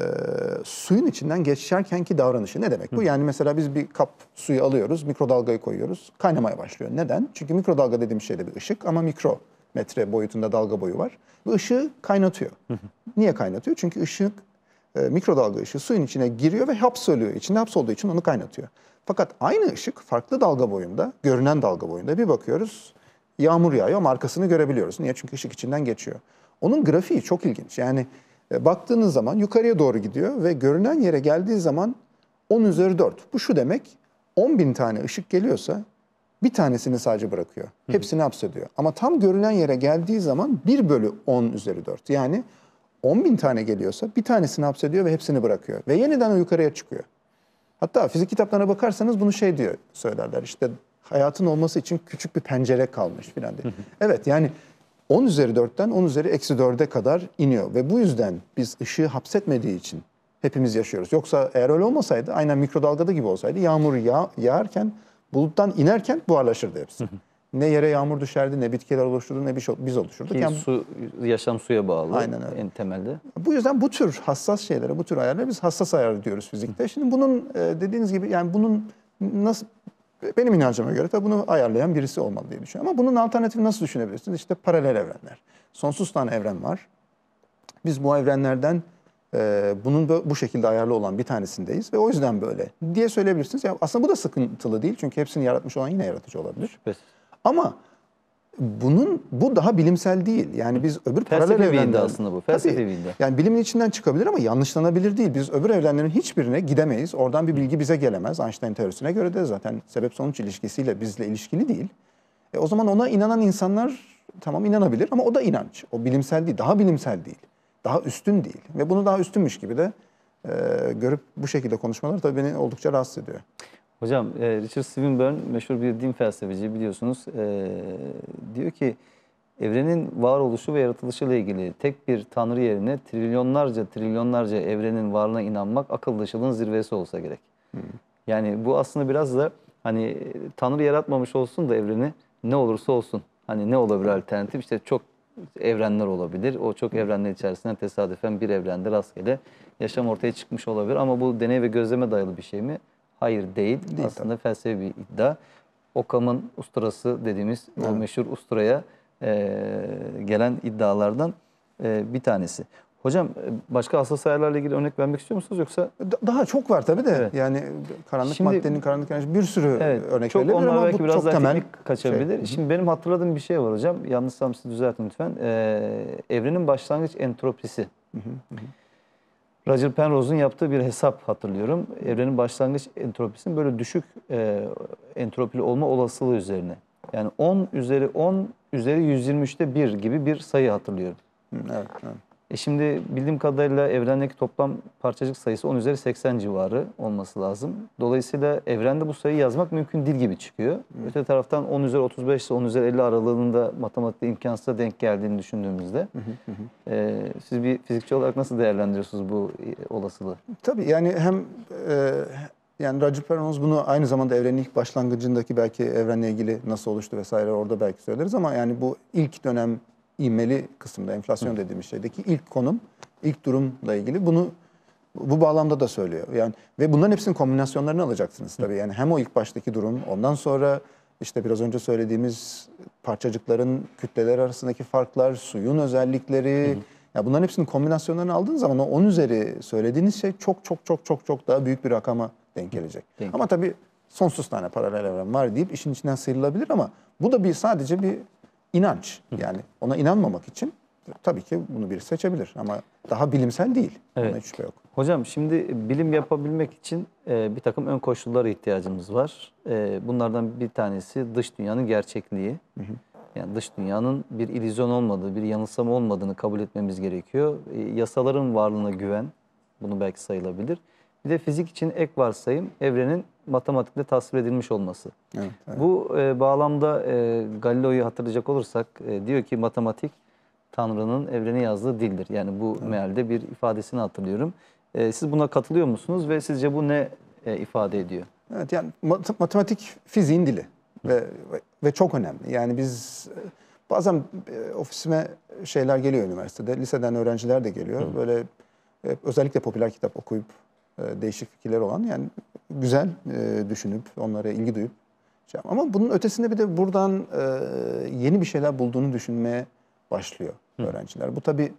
suyun içinden geçerken ki davranışı. Ne demek bu? Hı. Yani mesela biz bir kap suyu alıyoruz, mikrodalgayı koyuyoruz, kaynamaya başlıyor. Neden? Çünkü mikrodalga dediğim şeyde bir ışık ama mikro metre boyutunda dalga boyu var. Bu ışığı kaynatıyor. Hı hı. Niye kaynatıyor? Çünkü ışık, e, mikrodalga ışığı suyun içine giriyor ve hapsoluyor. İçinde hapsolduğu için onu kaynatıyor. Fakat aynı ışık farklı dalga boyunda, görünen dalga boyunda bir bakıyoruz yağmur yağıyor ama arkasını görebiliyoruz. Niye? Çünkü ışık içinden geçiyor. Onun grafiği çok ilginç. Yani e, baktığınız zaman yukarıya doğru gidiyor ve görünen yere geldiği zaman 10 üzeri 4. Bu şu demek 10 bin tane ışık geliyorsa bir tanesini sadece bırakıyor. Hepsini hapsediyor. Ama tam görülen yere geldiği zaman 1 bölü 10 üzeri 4. Yani 10 bin tane geliyorsa bir tanesini hapsediyor ve hepsini bırakıyor. Ve yeniden o yukarıya çıkıyor. Hatta fizik kitaplarına bakarsanız bunu şey diyor söylerler işte hayatın olması için küçük bir pencere kalmış filan diye. evet yani 10 üzeri 4'ten 10 üzeri eksi 4'e kadar iniyor. Ve bu yüzden biz ışığı hapsetmediği için hepimiz yaşıyoruz. Yoksa eğer öyle olmasaydı aynen mikrodalgada gibi olsaydı yağmur yağ, yağarken buluttan inerken buharlaşırdı hepsi. ne yere yağmur düşerdi, ne bitkiler oluşurdu, ne şey biz oluşurduk. Ki yani, su, yaşam suya bağlı aynen öyle. en temelde. Bu yüzden bu tür hassas şeylere, bu tür ayarlara biz hassas ayar diyoruz fizikte. Şimdi bunun e, dediğiniz gibi yani bunun nasıl benim inancıma göre tabii bunu ayarlayan birisi olmalı diye düşünüyorum. Ama bunun alternatifi nasıl düşünebilirsiniz? İşte paralel evrenler. Sonsuz tane evren var. Biz bu evrenlerden e, bunun bu şekilde ayarlı olan bir tanesindeyiz ve o yüzden böyle diye söyleyebilirsiniz. Ya aslında bu da sıkıntılı değil çünkü hepsini yaratmış olan yine yaratıcı olabilir. Şüphesiz. Ama bunun bu daha bilimsel değil. Yani biz öbür paralel paralel evrenden aslında bu. Felsefi Tabii, Yani bilimin içinden çıkabilir ama yanlışlanabilir değil. Biz öbür evrenlerin hiçbirine gidemeyiz. Oradan bir bilgi bize gelemez. Einstein teorisine göre de zaten sebep sonuç ilişkisiyle bizle ilişkili değil. E, o zaman ona inanan insanlar tamam inanabilir ama o da inanç. O bilimsel değil, daha bilimsel değil. Daha üstün değil ve bunu daha üstünmüş gibi de e, görüp bu şekilde konuşmalar tabii beni oldukça rahatsız ediyor. Hocam e, Richard Swinburne meşhur bir din felsefeci biliyorsunuz. E, diyor ki evrenin varoluşu ve yaratılışıyla ilgili tek bir tanrı yerine trilyonlarca trilyonlarca evrenin varlığına inanmak akıl dışılığın zirvesi olsa gerek. Hı. Yani bu aslında biraz da hani tanrı yaratmamış olsun da evreni ne olursa olsun. Hani ne olabilir alternatif? işte çok evrenler olabilir. O çok evrenler içerisinde tesadüfen bir evrende rastgele yaşam ortaya çıkmış olabilir. Ama bu deney ve gözleme dayalı bir şey mi? Hayır değil. değil Aslında tabii. felsefi bir iddia. Okam'ın usturası dediğimiz evet. o meşhur usturaya e, gelen iddialardan e, bir tanesi. Hocam e, başka hassas ayarlarla ilgili örnek vermek istiyor musunuz yoksa? Daha çok var tabii de. Evet. Yani karanlık Şimdi, maddenin karanlık enerji bir sürü evet, örnek çok verilebilir ama belki bu biraz çok temel şey. kaçabilir. Şey. Şimdi benim hatırladığım bir şey var hocam. Yanlışsam siz düzeltin lütfen. Ee, evrenin başlangıç entropisi. Hı hı. hı. Roger Penrose'un yaptığı bir hesap hatırlıyorum. Evrenin başlangıç entropisinin böyle düşük e, entropili olma olasılığı üzerine. Yani 10 üzeri 10 üzeri 123'te 1 gibi bir sayı hatırlıyorum. Evet, evet. E şimdi bildiğim kadarıyla evrendeki toplam parçacık sayısı 10 üzeri 80 civarı olması lazım. Dolayısıyla evrende bu sayıyı yazmak mümkün değil gibi çıkıyor. Hı. Öte taraftan 10 üzeri 35 ile 10 üzeri 50 aralığında matematikte imkansıza denk geldiğini düşündüğümüzde hı hı hı. E, siz bir fizikçi olarak nasıl değerlendiriyorsunuz bu e, olasılığı? Tabii yani hem e, yani Roger Peronoz bunu aynı zamanda evrenin ilk başlangıcındaki belki evrenle ilgili nasıl oluştu vesaire orada belki söyleriz ama yani bu ilk dönem imeli kısımda enflasyon dediğimiz şeydeki ilk konum, ilk durumla ilgili bunu bu bağlamda da söylüyor. Yani ve bunların hepsinin kombinasyonlarını alacaksınız tabii. Yani hem o ilk baştaki durum, ondan sonra işte biraz önce söylediğimiz parçacıkların kütleler arasındaki farklar, suyun özellikleri hı hı. ya bunların hepsinin kombinasyonlarını aldığınız zaman o 10 üzeri söylediğiniz şey çok çok çok çok çok daha büyük bir rakama denk gelecek. Denk. Ama tabii sonsuz tane paralel evren var deyip işin içinden sıyrılabilir ama bu da bir sadece bir inanç. Yani ona inanmamak için tabii ki bunu biri seçebilir ama daha bilimsel değil. Evet. Buna hiç şüphe yok. Hocam şimdi bilim yapabilmek için e, bir takım ön koşullara ihtiyacımız var. E, bunlardan bir tanesi dış dünyanın gerçekliği. Hı hı. Yani dış dünyanın bir illüzyon olmadığı, bir yanılsama olmadığını kabul etmemiz gerekiyor. E, yasaların varlığına güven, bunu belki sayılabilir. Bir de fizik için ek varsayım, evrenin matematikle tasvir edilmiş olması. Evet, evet. Bu e, bağlamda e, Galileo'yu hatırlayacak olursak e, diyor ki matematik Tanrı'nın evreni yazdığı dildir. Yani bu evet. mealde bir ifadesini hatırlıyorum. E, siz buna katılıyor musunuz ve sizce bu ne e, ifade ediyor? Evet yani mat matematik fiziğin dili ve, ve, ve çok önemli. Yani biz e, bazen e, ofisime şeyler geliyor üniversitede. Liseden öğrenciler de geliyor. Hı. Böyle e, özellikle popüler kitap okuyup değişik fikirler olan yani güzel e, düşünüp onlara ilgi duyup şey ama bunun ötesinde bir de buradan e, yeni bir şeyler bulduğunu düşünmeye başlıyor Hı. öğrenciler. Bu tabi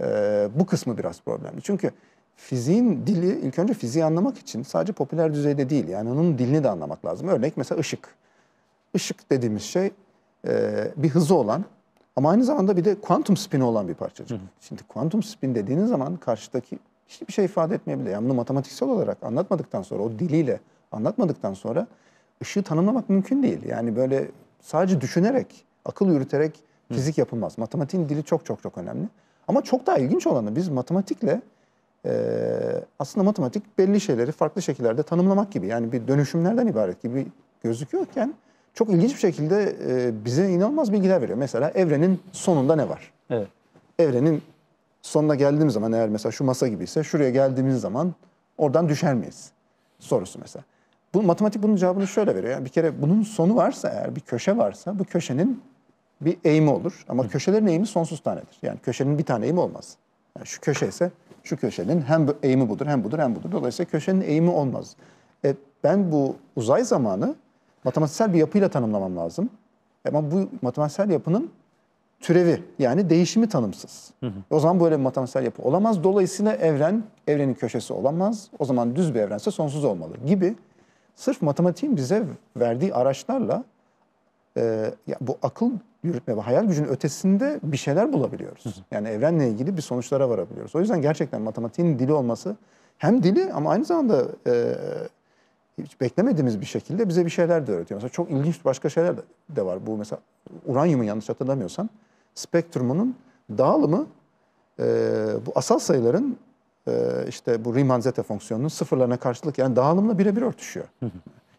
e, bu kısmı biraz problemli. Çünkü fiziğin dili ilk önce fiziği anlamak için sadece popüler düzeyde değil yani onun dilini de anlamak lazım. Örnek mesela ışık. Işık dediğimiz şey e, bir hızı olan ama aynı zamanda bir de kuantum spini olan bir parçacık. Hı. Şimdi kuantum spin dediğiniz zaman karşıdaki hiçbir şey ifade etmeyebilir. Yani bunu matematiksel olarak anlatmadıktan sonra, o diliyle anlatmadıktan sonra ışığı tanımlamak mümkün değil. Yani böyle sadece düşünerek, akıl yürüterek fizik yapılmaz. Matematiğin dili çok çok çok önemli. Ama çok daha ilginç olanı biz matematikle e, aslında matematik belli şeyleri farklı şekillerde tanımlamak gibi. Yani bir dönüşümlerden ibaret gibi gözüküyorken çok ilginç bir şekilde e, bize inanılmaz bilgiler veriyor. Mesela evrenin sonunda ne var? Evet. Evrenin sonuna geldiğim zaman eğer mesela şu masa gibiyse şuraya geldiğimiz zaman oradan düşer miyiz? Sorusu mesela. Bu matematik bunun cevabını şöyle veriyor. Yani bir kere bunun sonu varsa eğer bir köşe varsa bu köşenin bir eğimi olur. Ama Hı. köşelerin eğimi sonsuz tanedir. Yani köşenin bir tane eğimi olmaz. Yani şu köşe ise şu köşenin hem eğimi budur hem budur hem budur. Dolayısıyla köşenin eğimi olmaz. E, ben bu uzay zamanı matematiksel bir yapıyla tanımlamam lazım. E, ama bu matematiksel yapının türevi yani değişimi tanımsız. Hı hı. O zaman böyle bir matematiksel yapı olamaz. Dolayısıyla evren, evrenin köşesi olamaz. O zaman düz bir evrense sonsuz olmalı gibi sırf matematiğin bize verdiği araçlarla e, ya bu akıl yürütme ve hayal gücünün ötesinde bir şeyler bulabiliyoruz. Hı hı. Yani evrenle ilgili bir sonuçlara varabiliyoruz. O yüzden gerçekten matematiğin dili olması hem dili ama aynı zamanda e, hiç beklemediğimiz bir şekilde bize bir şeyler de öğretiyor. Mesela çok ilginç başka şeyler de var. Bu mesela uranyumun yanlış hatırlamıyorsam spektrumunun dağılımı e, bu asal sayıların e, işte bu Riemann zeta fonksiyonunun sıfırlarına karşılık yani dağılımla birebir örtüşüyor.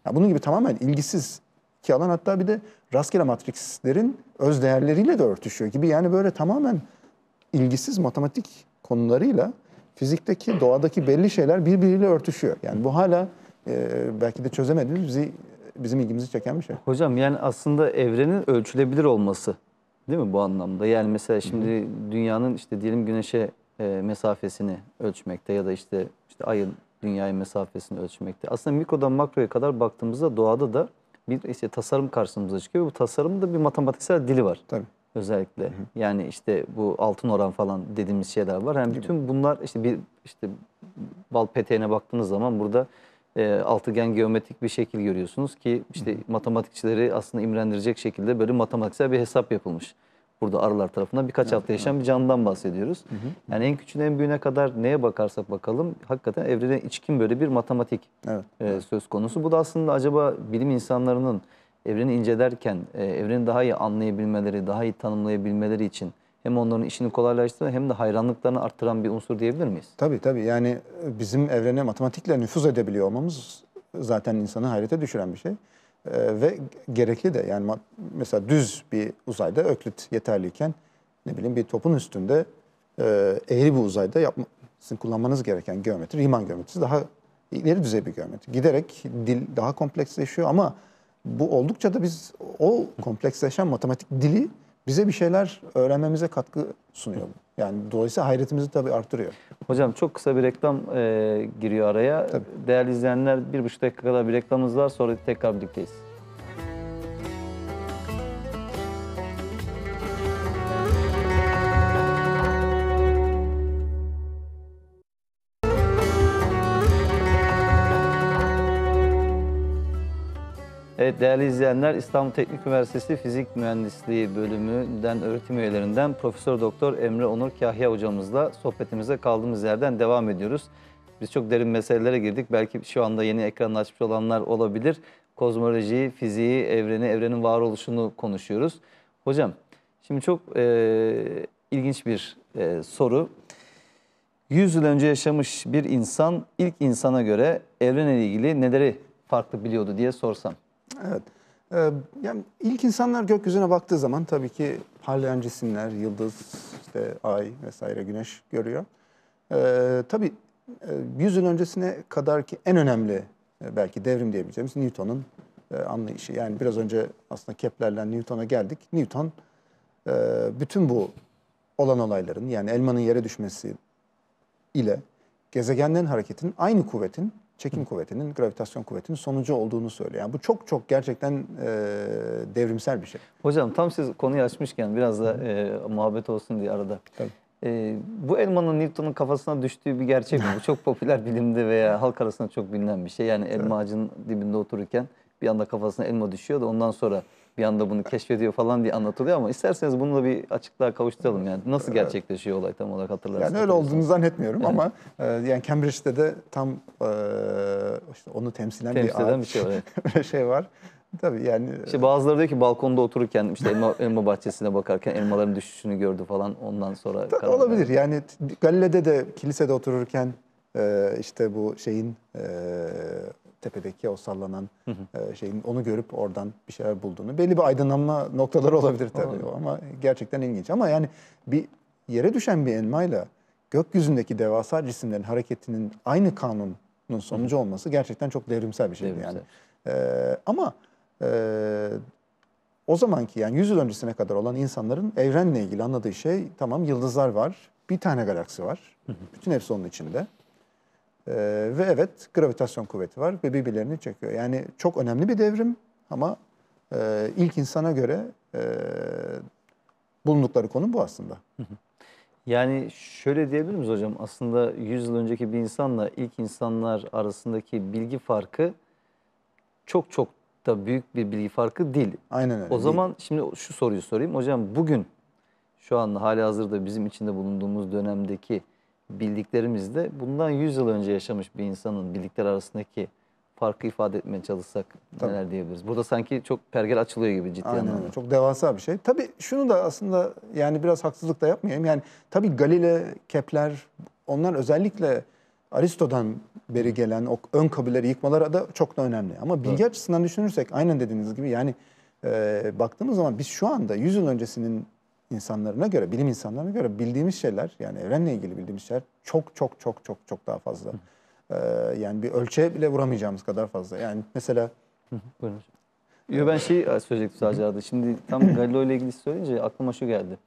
yani bunun gibi tamamen ilgisiz ki alan hatta bir de rastgele matrislerin öz değerleriyle de örtüşüyor gibi. Yani böyle tamamen ilgisiz matematik konularıyla fizikteki, doğadaki belli şeyler birbiriyle örtüşüyor. Yani bu hala e, belki de çözemediğimiz bizi, bizim ilgimizi çeken bir şey. Hocam yani aslında evrenin ölçülebilir olması Değil mi bu anlamda? Yani mesela şimdi Hı. dünyanın işte diyelim güneşe e, mesafesini ölçmekte ya da işte işte ayın dünyaya mesafesini ölçmekte. Aslında mikrodan makroya kadar baktığımızda doğada da bir işte tasarım karşımıza çıkıyor. Bu tasarımın da bir matematiksel dili var. Tabii. Özellikle. Hı hı. Yani işte bu altın oran falan dediğimiz şeyler var. Yani bütün bunlar işte bir işte bal peteğine baktığınız zaman burada e, altıgen geometrik bir şekil görüyorsunuz ki işte matematikçileri aslında imrendirecek şekilde böyle matematiksel bir hesap yapılmış. Burada arılar tarafından birkaç evet, hafta yaşayan evet. bir canlıdan bahsediyoruz. Hı hı. Yani en küçüğünden en büyüğüne kadar neye bakarsak bakalım hakikaten evrene içkin böyle bir matematik evet, e, söz konusu. Bu da aslında acaba bilim insanlarının evreni incelerken e, evreni daha iyi anlayabilmeleri, daha iyi tanımlayabilmeleri için hem onların işini kolaylaştıran hem de hayranlıklarını arttıran bir unsur diyebilir miyiz? Tabii tabii yani e, bizim evrene matematikle nüfuz edebiliyor olmamız zaten insanı hayrete düşüren bir şey. Ee, ve gerekli de yani mesela düz bir uzayda öklit yeterliyken ne bileyim bir topun üstünde e, eğri bir uzayda yapma, sizin kullanmanız gereken geometri, Riemann geometrisi daha ileri düzey bir geometri. Giderek dil daha kompleksleşiyor ama bu oldukça da biz o kompleksleşen matematik dili bize bir şeyler öğrenmemize katkı sunuyor. Yani dolayısıyla hayretimizi tabii arttırıyor. Hocam çok kısa bir reklam e, giriyor araya. Tabii. Değerli izleyenler bir buçuk dakika kadar bir reklamımız var sonra tekrar birlikteyiz. Evet değerli izleyenler İstanbul Teknik Üniversitesi Fizik Mühendisliği bölümünden öğretim üyelerinden Profesör Doktor Emre Onur Kahya hocamızla sohbetimize kaldığımız yerden devam ediyoruz. Biz çok derin meselelere girdik. Belki şu anda yeni ekranını açmış olanlar olabilir. Kozmolojiyi, fiziği, evreni, evrenin varoluşunu konuşuyoruz. Hocam şimdi çok e, ilginç bir e, soru. 100 yıl önce yaşamış bir insan ilk insana göre evrenle ilgili neleri farklı biliyordu diye sorsam. Evet. Ee, yani ilk insanlar gökyüzüne baktığı zaman tabii ki parlayan cisimler, yıldız, işte ay vesaire güneş görüyor. Ee, tabii 100 e, yıl öncesine kadar ki en önemli e, belki devrim diyebileceğimiz Newton'un e, anlayışı. Yani biraz önce aslında Kepler'le Newton'a geldik. Newton e, bütün bu olan olayların yani elmanın yere düşmesi ile gezegenlerin hareketinin aynı kuvvetin çekim kuvvetinin, gravitasyon kuvvetinin sonucu olduğunu söylüyor. Yani bu çok çok gerçekten e, devrimsel bir şey. Hocam tam siz konuyu açmışken biraz da e, muhabbet olsun diye arada. Tabii. E, bu elmanın Newton'un kafasına düştüğü bir gerçek mi? Bu çok popüler bilimde veya *laughs* halk arasında çok bilinen bir şey. Yani elma ağacının dibinde otururken bir anda kafasına elma düşüyor da ondan sonra bir anda bunu keşfediyor falan diye anlatılıyor ama isterseniz bunu da bir açıklığa kavuşturalım yani nasıl gerçekleşiyor olay tam olarak hatırlarsınız. Yani öyle olduğunu zannetmiyorum ama e, yani Cambridge'de de tam e, işte onu temsilen Temsil bir, bir şey var. *laughs* öyle şey var. Tabii yani. E, işte bazıları diyor ki balkonda otururken işte elma, *laughs* elma bahçesine bakarken elmaların düşüşünü gördü falan ondan sonra. Tabii olabilir yani Galile'de de kilisede otururken e, işte bu şeyin e, tepedeki o sallanan hı hı. E, şeyin onu görüp oradan bir şeyler bulduğunu. Belli bir aydınlanma noktaları *laughs* olabilir tabii o ama gerçekten ilginç. Ama yani bir yere düşen bir elmayla gökyüzündeki devasa cisimlerin hareketinin aynı kanunun sonucu olması gerçekten çok devrimsel bir şeydi devrimsel. yani. Ee, ama e, o zamanki yani 100 yıl öncesine kadar olan insanların evrenle ilgili anladığı şey tamam yıldızlar var, bir tane galaksi var. Bütün hepsi onun içinde. Ee, ve evet gravitasyon kuvveti var ve birbirlerini çekiyor. Yani çok önemli bir devrim ama e, ilk insana göre e, bulundukları konu bu aslında. Yani şöyle diyebilir miyiz hocam? Aslında 100 yıl önceki bir insanla ilk insanlar arasındaki bilgi farkı çok çok da büyük bir bilgi farkı değil. Aynen öyle. O zaman değil. şimdi şu soruyu sorayım. Hocam bugün şu an hali hazırda bizim içinde bulunduğumuz dönemdeki bildiklerimizde bundan 100 yıl önce yaşamış bir insanın bildikler arasındaki farkı ifade etmeye çalışsak Tabii. neler diyebiliriz? Burada sanki çok pergel açılıyor gibi ciddi Aynen, anlamda. Çok devasa bir şey. Tabii şunu da aslında yani biraz haksızlık da yapmayayım. Yani tabii Galile, Kepler onlar özellikle Aristo'dan beri gelen o ön kabulleri yıkmaları da çok da önemli. Ama bilgi evet. açısından düşünürsek aynen dediğiniz gibi yani e, baktığımız zaman biz şu anda 100 yıl öncesinin insanlarına göre, bilim insanlarına göre bildiğimiz şeyler, yani evrenle ilgili bildiğimiz şeyler çok çok çok çok çok daha fazla. Ee, yani bir ölçüye bile vuramayacağımız kadar fazla. Yani mesela... Hı buyurun Yo, ben şey e, söyleyecektim sadece arada. Şimdi tam *coughs* Galileo ile ilgili söyleyince aklıma şu geldi.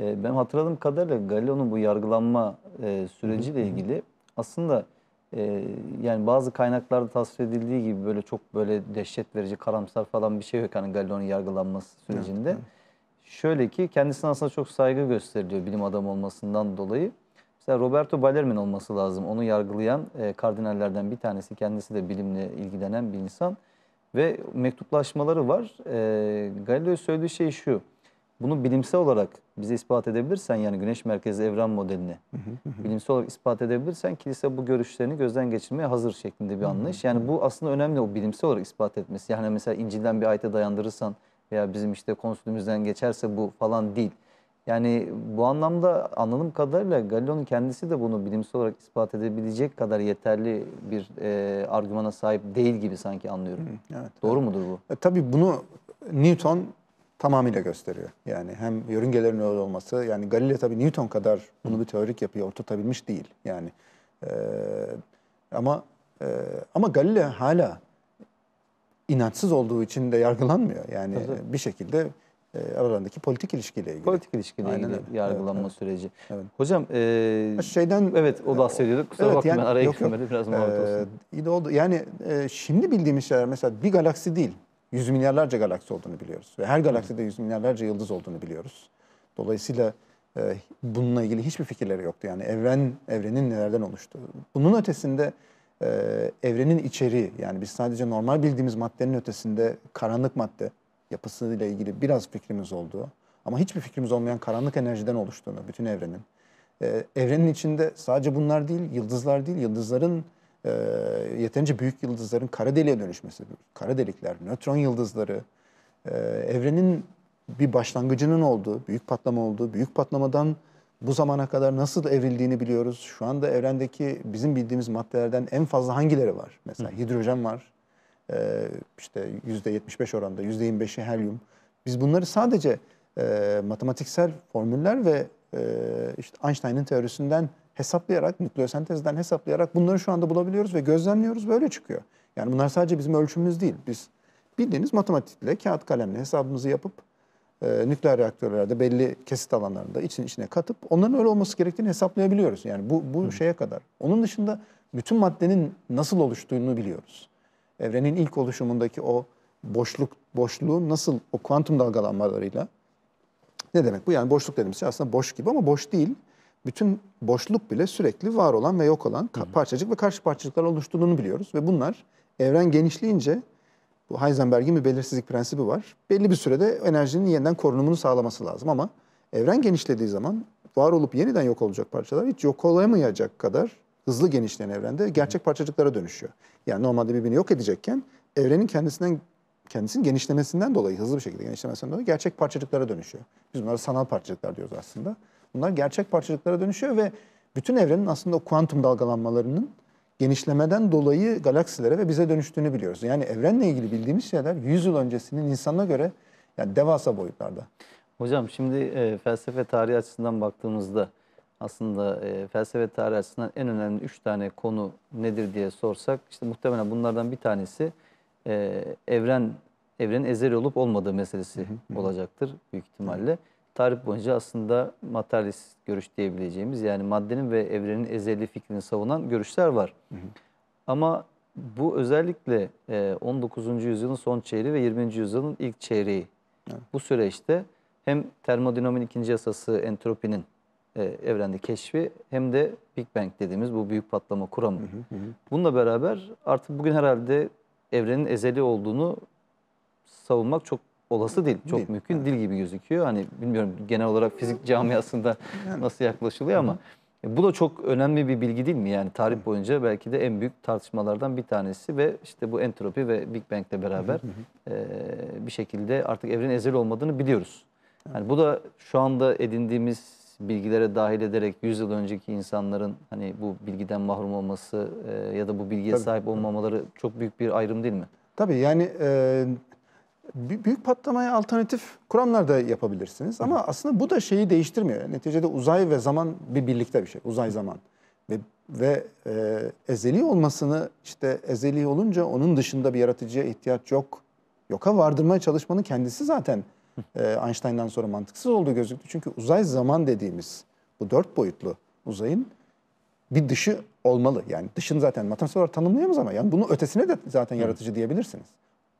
Ee, ben hatırladığım kadarıyla Galileo'nun bu yargılanma e, süreciyle ilgili aslında e, yani bazı kaynaklarda tasvir edildiği gibi böyle çok böyle dehşet verici, karamsar falan bir şey yok hani Galileo'nun yargılanması sürecinde. Evet, evet. Şöyle ki kendisine aslında çok saygı gösteriliyor bilim adamı olmasından dolayı. Mesela Roberto Bellarmin olması lazım. Onu yargılayan e, kardinallerden bir tanesi. Kendisi de bilimle ilgilenen bir insan. Ve mektuplaşmaları var. E, Galileo söylediği şey şu. Bunu bilimsel olarak bize ispat edebilirsen yani güneş Merkezi evren modelini bilimsel olarak ispat edebilirsen kilise bu görüşlerini gözden geçirmeye hazır şeklinde bir anlayış. Yani bu aslında önemli o bilimsel olarak ispat etmesi. Yani mesela İncil'den bir ayete dayandırırsan veya bizim işte konsülümüzden geçerse bu falan değil. Yani bu anlamda anladığım kadarıyla Galileo'nun kendisi de bunu bilimsel olarak ispat edebilecek kadar yeterli bir e, argümana sahip değil gibi sanki anlıyorum. evet, Doğru evet. mudur bu? E, tabii bunu Newton tamamıyla gösteriyor. Yani hem yörüngelerin öyle olması yani Galileo tabii Newton kadar bunu bir teorik yapıya oturtabilmiş değil. Yani e, ama e, ama Galileo hala inançsız olduğu için de yargılanmıyor. Yani Tabii. bir şekilde e, aralarındaki politik ilişkiyle ilgili. Politik ilişkiyle Aynen ilgili öyle. yargılanma evet, süreci. Evet. Hocam e, şeyden evet o bahsediyorduk. Kusura evet, bakmayın yani, araya girmeli biraz muhabbet ee, olsun. E, oldu. Yani e, şimdi bildiğimiz şeyler mesela bir galaksi değil yüz milyarlarca galaksi olduğunu biliyoruz. Ve her galakside yüz milyarlarca yıldız olduğunu biliyoruz. Dolayısıyla e, bununla ilgili hiçbir fikirleri yoktu. Yani evren evrenin nelerden oluştuğu. Bunun ötesinde e, evrenin içeriği yani biz sadece normal bildiğimiz maddenin ötesinde karanlık madde yapısıyla ilgili biraz fikrimiz olduğu ama hiçbir fikrimiz olmayan karanlık enerjiden oluştuğunu bütün evrenin. E, evrenin içinde sadece bunlar değil, yıldızlar değil, yıldızların e, yeterince büyük yıldızların kara deliğe dönüşmesi, kara delikler, nötron yıldızları, e, evrenin bir başlangıcının olduğu, büyük patlama olduğu, büyük patlamadan bu zamana kadar nasıl evrildiğini biliyoruz. Şu anda evrendeki bizim bildiğimiz maddelerden en fazla hangileri var? Mesela Hı. hidrojen var. Ee, işte %75 oranda, %25'i helyum. Biz bunları sadece e, matematiksel formüller ve e, işte Einstein'ın teorisinden hesaplayarak, nükleosentezden hesaplayarak bunları şu anda bulabiliyoruz ve gözlemliyoruz böyle çıkıyor. Yani bunlar sadece bizim ölçümümüz değil. Biz bildiğiniz matematikle, kağıt kalemle hesabımızı yapıp e, nükleer reaktörlerde belli kesit alanlarında için içine katıp onların öyle olması gerektiğini hesaplayabiliyoruz. Yani bu, bu Hı. şeye kadar. Onun dışında bütün maddenin nasıl oluştuğunu biliyoruz. Evrenin ilk oluşumundaki o boşluk boşluğu nasıl o kuantum dalgalanmalarıyla ne demek bu? Yani boşluk dediğimiz şey aslında boş gibi ama boş değil. Bütün boşluk bile sürekli var olan ve yok olan parçacık ve karşı parçacıklar oluşturduğunu biliyoruz ve bunlar evren genişleyince bu Heisenberg'in bir belirsizlik prensibi var. Belli bir sürede enerjinin yeniden korunumunu sağlaması lazım ama evren genişlediği zaman var olup yeniden yok olacak parçalar hiç yok olamayacak kadar hızlı genişleyen evrende gerçek parçacıklara dönüşüyor. Yani normalde birbirini yok edecekken evrenin kendisinden kendisinin genişlemesinden dolayı hızlı bir şekilde genişlemesinden dolayı gerçek parçacıklara dönüşüyor. Biz bunlara sanal parçacıklar diyoruz aslında. Bunlar gerçek parçacıklara dönüşüyor ve bütün evrenin aslında o kuantum dalgalanmalarının genişlemeden dolayı galaksilere ve bize dönüştüğünü biliyoruz. Yani evrenle ilgili bildiğimiz şeyler 100 yıl öncesinin insanına göre yani devasa boyutlarda. Hocam şimdi e, felsefe tarihi açısından baktığımızda aslında e, felsefe tarihi açısından en önemli 3 tane konu nedir diye sorsak işte muhtemelen bunlardan bir tanesi e, evren evrenin ezeli olup olmadığı meselesi olacaktır büyük ihtimalle. Hı tarih boyunca aslında materyalist görüş diyebileceğimiz yani maddenin ve evrenin ezeli fikrini savunan görüşler var. Hı hı. Ama bu özellikle 19. E, yüzyılın son çeyreği ve 20. yüzyılın ilk çeyreği. Evet. Bu süreçte hem termodinamiğin ikinci yasası entropinin e, evrende keşfi hem de Big Bang dediğimiz bu büyük patlama kuramı. Hı hı hı. Bununla beraber artık bugün herhalde evrenin ezeli olduğunu savunmak çok olası değil. Çok değil. mümkün değil gibi gözüküyor. Hani bilmiyorum genel olarak fizik camiasında yani. nasıl yaklaşılıyor ama bu da çok önemli bir bilgi değil mi? Yani tarih boyunca belki de en büyük tartışmalardan bir tanesi ve işte bu entropi ve Big Bang'le beraber e, bir şekilde artık evrenin ezel olmadığını biliyoruz. Yani bu da şu anda edindiğimiz bilgilere dahil ederek 100 yıl önceki insanların hani bu bilgiden mahrum olması e, ya da bu bilgiye Tabii. sahip olmamaları çok büyük bir ayrım değil mi? Tabii yani e, büyük patlamaya alternatif kuramlar da yapabilirsiniz. Ama aslında bu da şeyi değiştirmiyor. Neticede uzay ve zaman bir birlikte bir şey. Uzay zaman. Ve, ve e, ezeli olmasını işte ezeli olunca onun dışında bir yaratıcıya ihtiyaç yok. Yoka vardırmaya çalışmanın kendisi zaten e, Einstein'dan sonra mantıksız olduğu gözüktü. Çünkü uzay zaman dediğimiz bu dört boyutlu uzayın bir dışı olmalı. Yani dışını zaten matematiksel olarak tanımlayamaz ama yani bunun ötesine de zaten yaratıcı diyebilirsiniz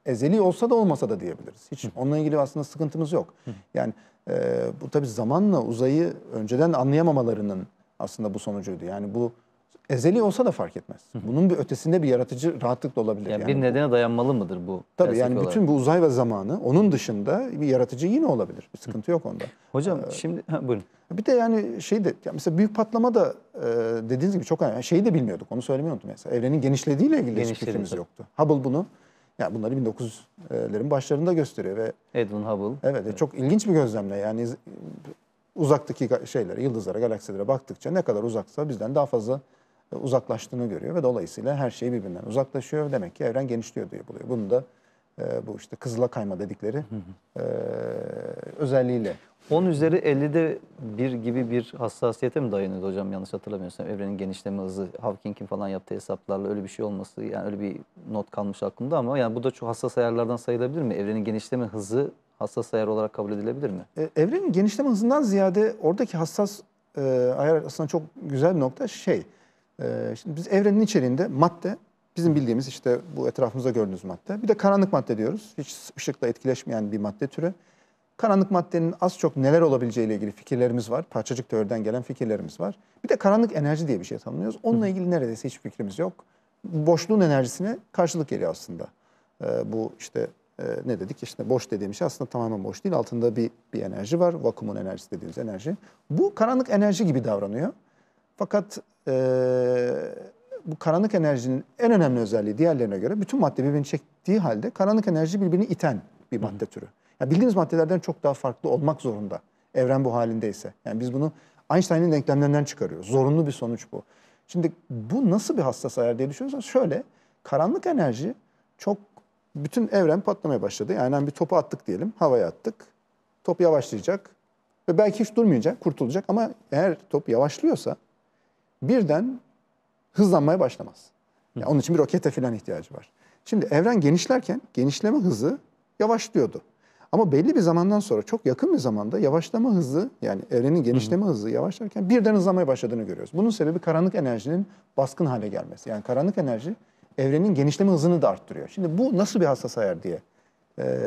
ezeli olsa da olmasa da diyebiliriz. Hiç onunla ilgili aslında sıkıntımız yok. Yani e, bu tabii zamanla uzayı önceden anlayamamalarının aslında bu sonucuydu. Yani bu ezeli olsa da fark etmez. Bunun bir ötesinde bir yaratıcı rahatlıkla olabilir. Yani, yani bir bu, nedene dayanmalı mıdır bu? Tabii yani olarak? bütün bu uzay ve zamanı onun dışında bir yaratıcı yine olabilir. Bir sıkıntı yok onda. Hocam ee, şimdi ha, buyurun. Bir de yani şey de ya mesela büyük patlama da e, dediğiniz gibi çok önemli. Şeyi de bilmiyorduk. Onu söylemiyordum mesela. Evrenin genişlediğiyle ilgili hiçbir fikrimiz yoktu. Hubble bunu yani bunları 1900'lerin başlarında gösteriyor ve Edwin Hubble. Evet, e, evet. çok ilginç bir gözlemle. Yani uzaktaki şeylere, yıldızlara, galaksilere baktıkça ne kadar uzaksa bizden daha fazla e, uzaklaştığını görüyor ve dolayısıyla her şey birbirinden uzaklaşıyor. Demek ki evren genişliyor diye buluyor. Bunu da e, bu işte kızıla kayma dedikleri e, özelliğiyle 10 üzeri 50'de bir gibi bir hassasiyete mi dayanıyordu hocam yanlış hatırlamıyorsam? Evrenin genişleme hızı, Hawking'in falan yaptığı hesaplarla öyle bir şey olması yani öyle bir not kalmış aklımda ama yani bu da çok hassas ayarlardan sayılabilir mi? Evrenin genişleme hızı hassas ayar olarak kabul edilebilir mi? E, evrenin genişleme hızından ziyade oradaki hassas e, ayar aslında çok güzel bir nokta şey. E, şimdi biz evrenin içeriğinde madde bizim bildiğimiz işte bu etrafımızda gördüğünüz madde. Bir de karanlık madde diyoruz. Hiç ışıkla etkileşmeyen bir madde türü. Karanlık maddenin az çok neler olabileceğiyle ilgili fikirlerimiz var. Parçacık teoriden gelen fikirlerimiz var. Bir de karanlık enerji diye bir şey tanımlıyoruz. Onunla ilgili neredeyse hiç fikrimiz yok. Boşluğun enerjisine karşılık geliyor aslında. Ee, bu işte e, ne dedik İşte boş dediğim şey aslında tamamen boş değil. Altında bir, bir enerji var. Vakumun enerjisi dediğimiz enerji. Bu karanlık enerji gibi davranıyor. Fakat e, bu karanlık enerjinin en önemli özelliği diğerlerine göre bütün madde birbirini çektiği halde karanlık enerji birbirini iten bir madde türü. Yani bildiğimiz maddelerden çok daha farklı olmak zorunda. Evren bu halindeyse. Yani biz bunu Einstein'ın denklemlerinden çıkarıyoruz. Zorunlu bir sonuç bu. Şimdi bu nasıl bir hassas ayar diye düşünüyorsan şöyle. Karanlık enerji çok bütün evren patlamaya başladı. Yani hani bir topu attık diyelim. Havaya attık. Top yavaşlayacak. Ve belki hiç durmayacak, kurtulacak. Ama eğer top yavaşlıyorsa birden hızlanmaya başlamaz. Yani onun için bir rokete falan ihtiyacı var. Şimdi evren genişlerken genişleme hızı yavaşlıyordu. Ama belli bir zamandan sonra çok yakın bir zamanda yavaşlama hızı yani evrenin genişleme hızı yavaşlarken birden hızlamaya başladığını görüyoruz. Bunun sebebi karanlık enerjinin baskın hale gelmesi. Yani karanlık enerji evrenin genişleme hızını da arttırıyor. Şimdi bu nasıl bir hassas ayar diye e,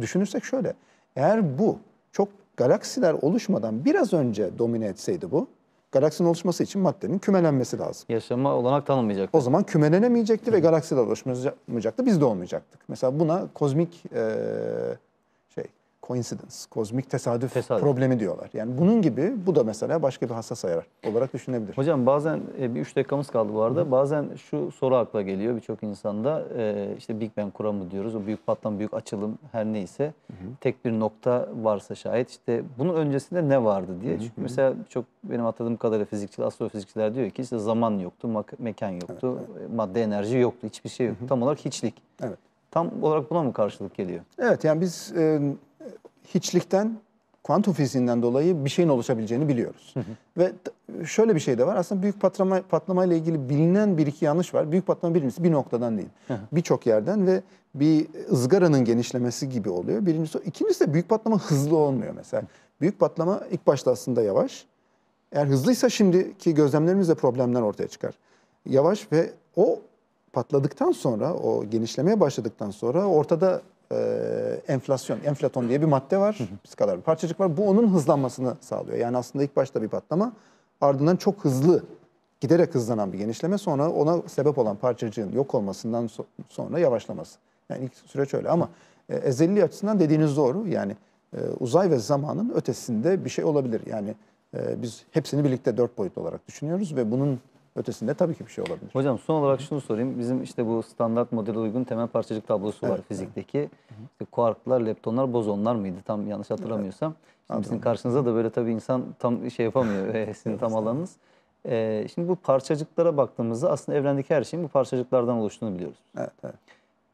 düşünürsek şöyle. Eğer bu çok galaksiler oluşmadan biraz önce domine etseydi bu Galaksinin oluşması için maddenin kümelenmesi lazım. Yaşama olanak tanımayacaktı. O zaman kümelenemeyecekti Hı. ve galaksiler oluşmayacaktı. Biz de olmayacaktık. Mesela buna kozmik e, coincidence, kozmik tesadüf, tesadüf problemi diyorlar. Yani bunun gibi bu da mesela başka bir hassas ayar olarak düşünebilir. Hocam bazen e, bir üç dakikamız kaldı bu arada. Hı. Bazen şu soru akla geliyor birçok insanda. E, işte Big Bang kuramı diyoruz. O büyük patlam, büyük açılım her neyse. Hı Tek bir nokta varsa şayet işte bunun öncesinde ne vardı diye. Hı Çünkü mesela çok benim hatırladığım kadarıyla fizikçiler, astrofizikçiler diyor ki işte zaman yoktu, mekan yoktu, evet, e, madde enerji yoktu, hiçbir şey yoktu. hı. Tam olarak hiçlik. Evet. Tam olarak buna mı karşılık geliyor? Evet yani biz e, hiçlikten kuantum fiziğinden dolayı bir şeyin oluşabileceğini biliyoruz. Hı hı. Ve şöyle bir şey de var. Aslında büyük patlama patlama ile ilgili bilinen bir iki yanlış var. Büyük patlama birincisi bir noktadan değil. Birçok yerden ve bir ızgaranın genişlemesi gibi oluyor. Birincisi ikincisi de büyük patlama hızlı olmuyor mesela. Hı. Büyük patlama ilk başta aslında yavaş. Eğer hızlıysa şimdiki gözlemlerimizde problemler ortaya çıkar. Yavaş ve o patladıktan sonra, o genişlemeye başladıktan sonra ortada e, enflasyon, enflaton diye bir madde var. Psikalar parçacık var. Bu onun hızlanmasını sağlıyor. Yani aslında ilk başta bir patlama ardından çok hızlı giderek hızlanan bir genişleme sonra ona sebep olan parçacığın yok olmasından so sonra yavaşlaması. Yani ilk süreç öyle ama e, ezelli açısından dediğiniz doğru. Yani e, uzay ve zamanın ötesinde bir şey olabilir. Yani e, biz hepsini birlikte dört boyutlu olarak düşünüyoruz ve bunun Ötesinde tabii ki bir şey olabilir. Hocam son olarak şunu sorayım. Bizim işte bu standart modele uygun temel parçacık tablosu evet, var fizikteki. Evet. İşte kuarklar, leptonlar, bozonlar mıydı? Tam yanlış hatırlamıyorsam. Evet. Şimdi sizin karşınıza da böyle tabii insan tam şey yapamıyor. *laughs* sizin tam alanınız. Ee, şimdi bu parçacıklara baktığımızda aslında evrendeki her şeyin bu parçacıklardan oluştuğunu biliyoruz. Evet, evet.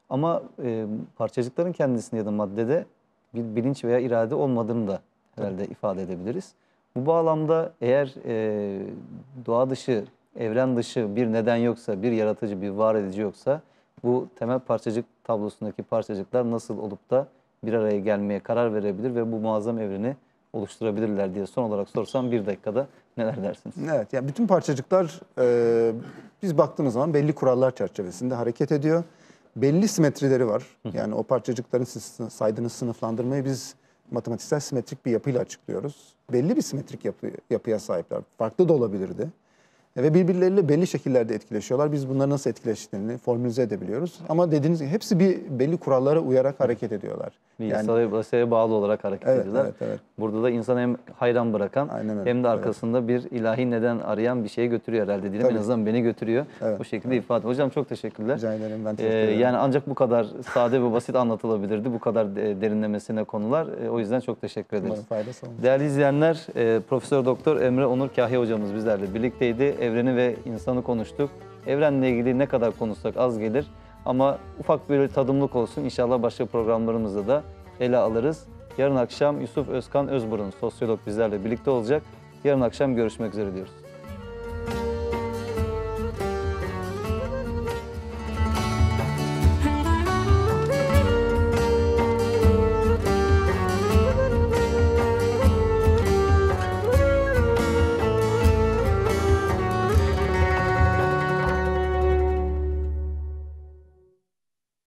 Ama e, parçacıkların kendisinde ya da maddede bir bilinç veya irade olmadığını da herhalde evet. ifade edebiliriz. Bu bağlamda eğer e, doğa dışı evren dışı bir neden yoksa, bir yaratıcı, bir var edici yoksa bu temel parçacık tablosundaki parçacıklar nasıl olup da bir araya gelmeye karar verebilir ve bu muazzam evreni oluşturabilirler diye son olarak sorsam bir dakikada neler dersiniz? Evet yani bütün parçacıklar e, biz baktığımız zaman belli kurallar çerçevesinde hareket ediyor. Belli simetrileri var. Yani o parçacıkların siz saydığınız sınıflandırmayı biz matematiksel simetrik bir yapıyla açıklıyoruz. Belli bir simetrik yapı, yapıya sahipler. Farklı da olabilirdi. E, ve birbirleriyle belli şekillerde etkileşiyorlar. Biz bunları nasıl etkileştiğini formülize edebiliyoruz. Ama dediğiniz gibi hepsi bir belli kurallara uyarak hareket ediyorlar. Bir yani, insana bağlı olarak hareket evet, ediyorlar. Evet, evet. Burada da insan hem hayran bırakan Aynen hem de arkasında evet. bir ilahi neden arayan bir şeye götürüyor herhalde diyelim. En azından beni götürüyor. Evet, bu şekilde evet. ifade. Hocam çok teşekkürler. Rica ederim ben ee, teşekkür ederim. Ee, yani ancak bu kadar sade ve basit anlatılabilirdi. Bu kadar e, derinlemesine konular. E, o yüzden çok teşekkür ederiz. Umarım faydası olmuş. Değerli izleyenler, Profesör Doktor Emre Onur Kahya hocamız bizlerle birlikteydi evreni ve insanı konuştuk. Evrenle ilgili ne kadar konuşsak az gelir ama ufak bir tadımlık olsun. inşallah başka programlarımızda da ele alırız. Yarın akşam Yusuf Özkan Özburun sosyolog bizlerle birlikte olacak. Yarın akşam görüşmek üzere diyoruz.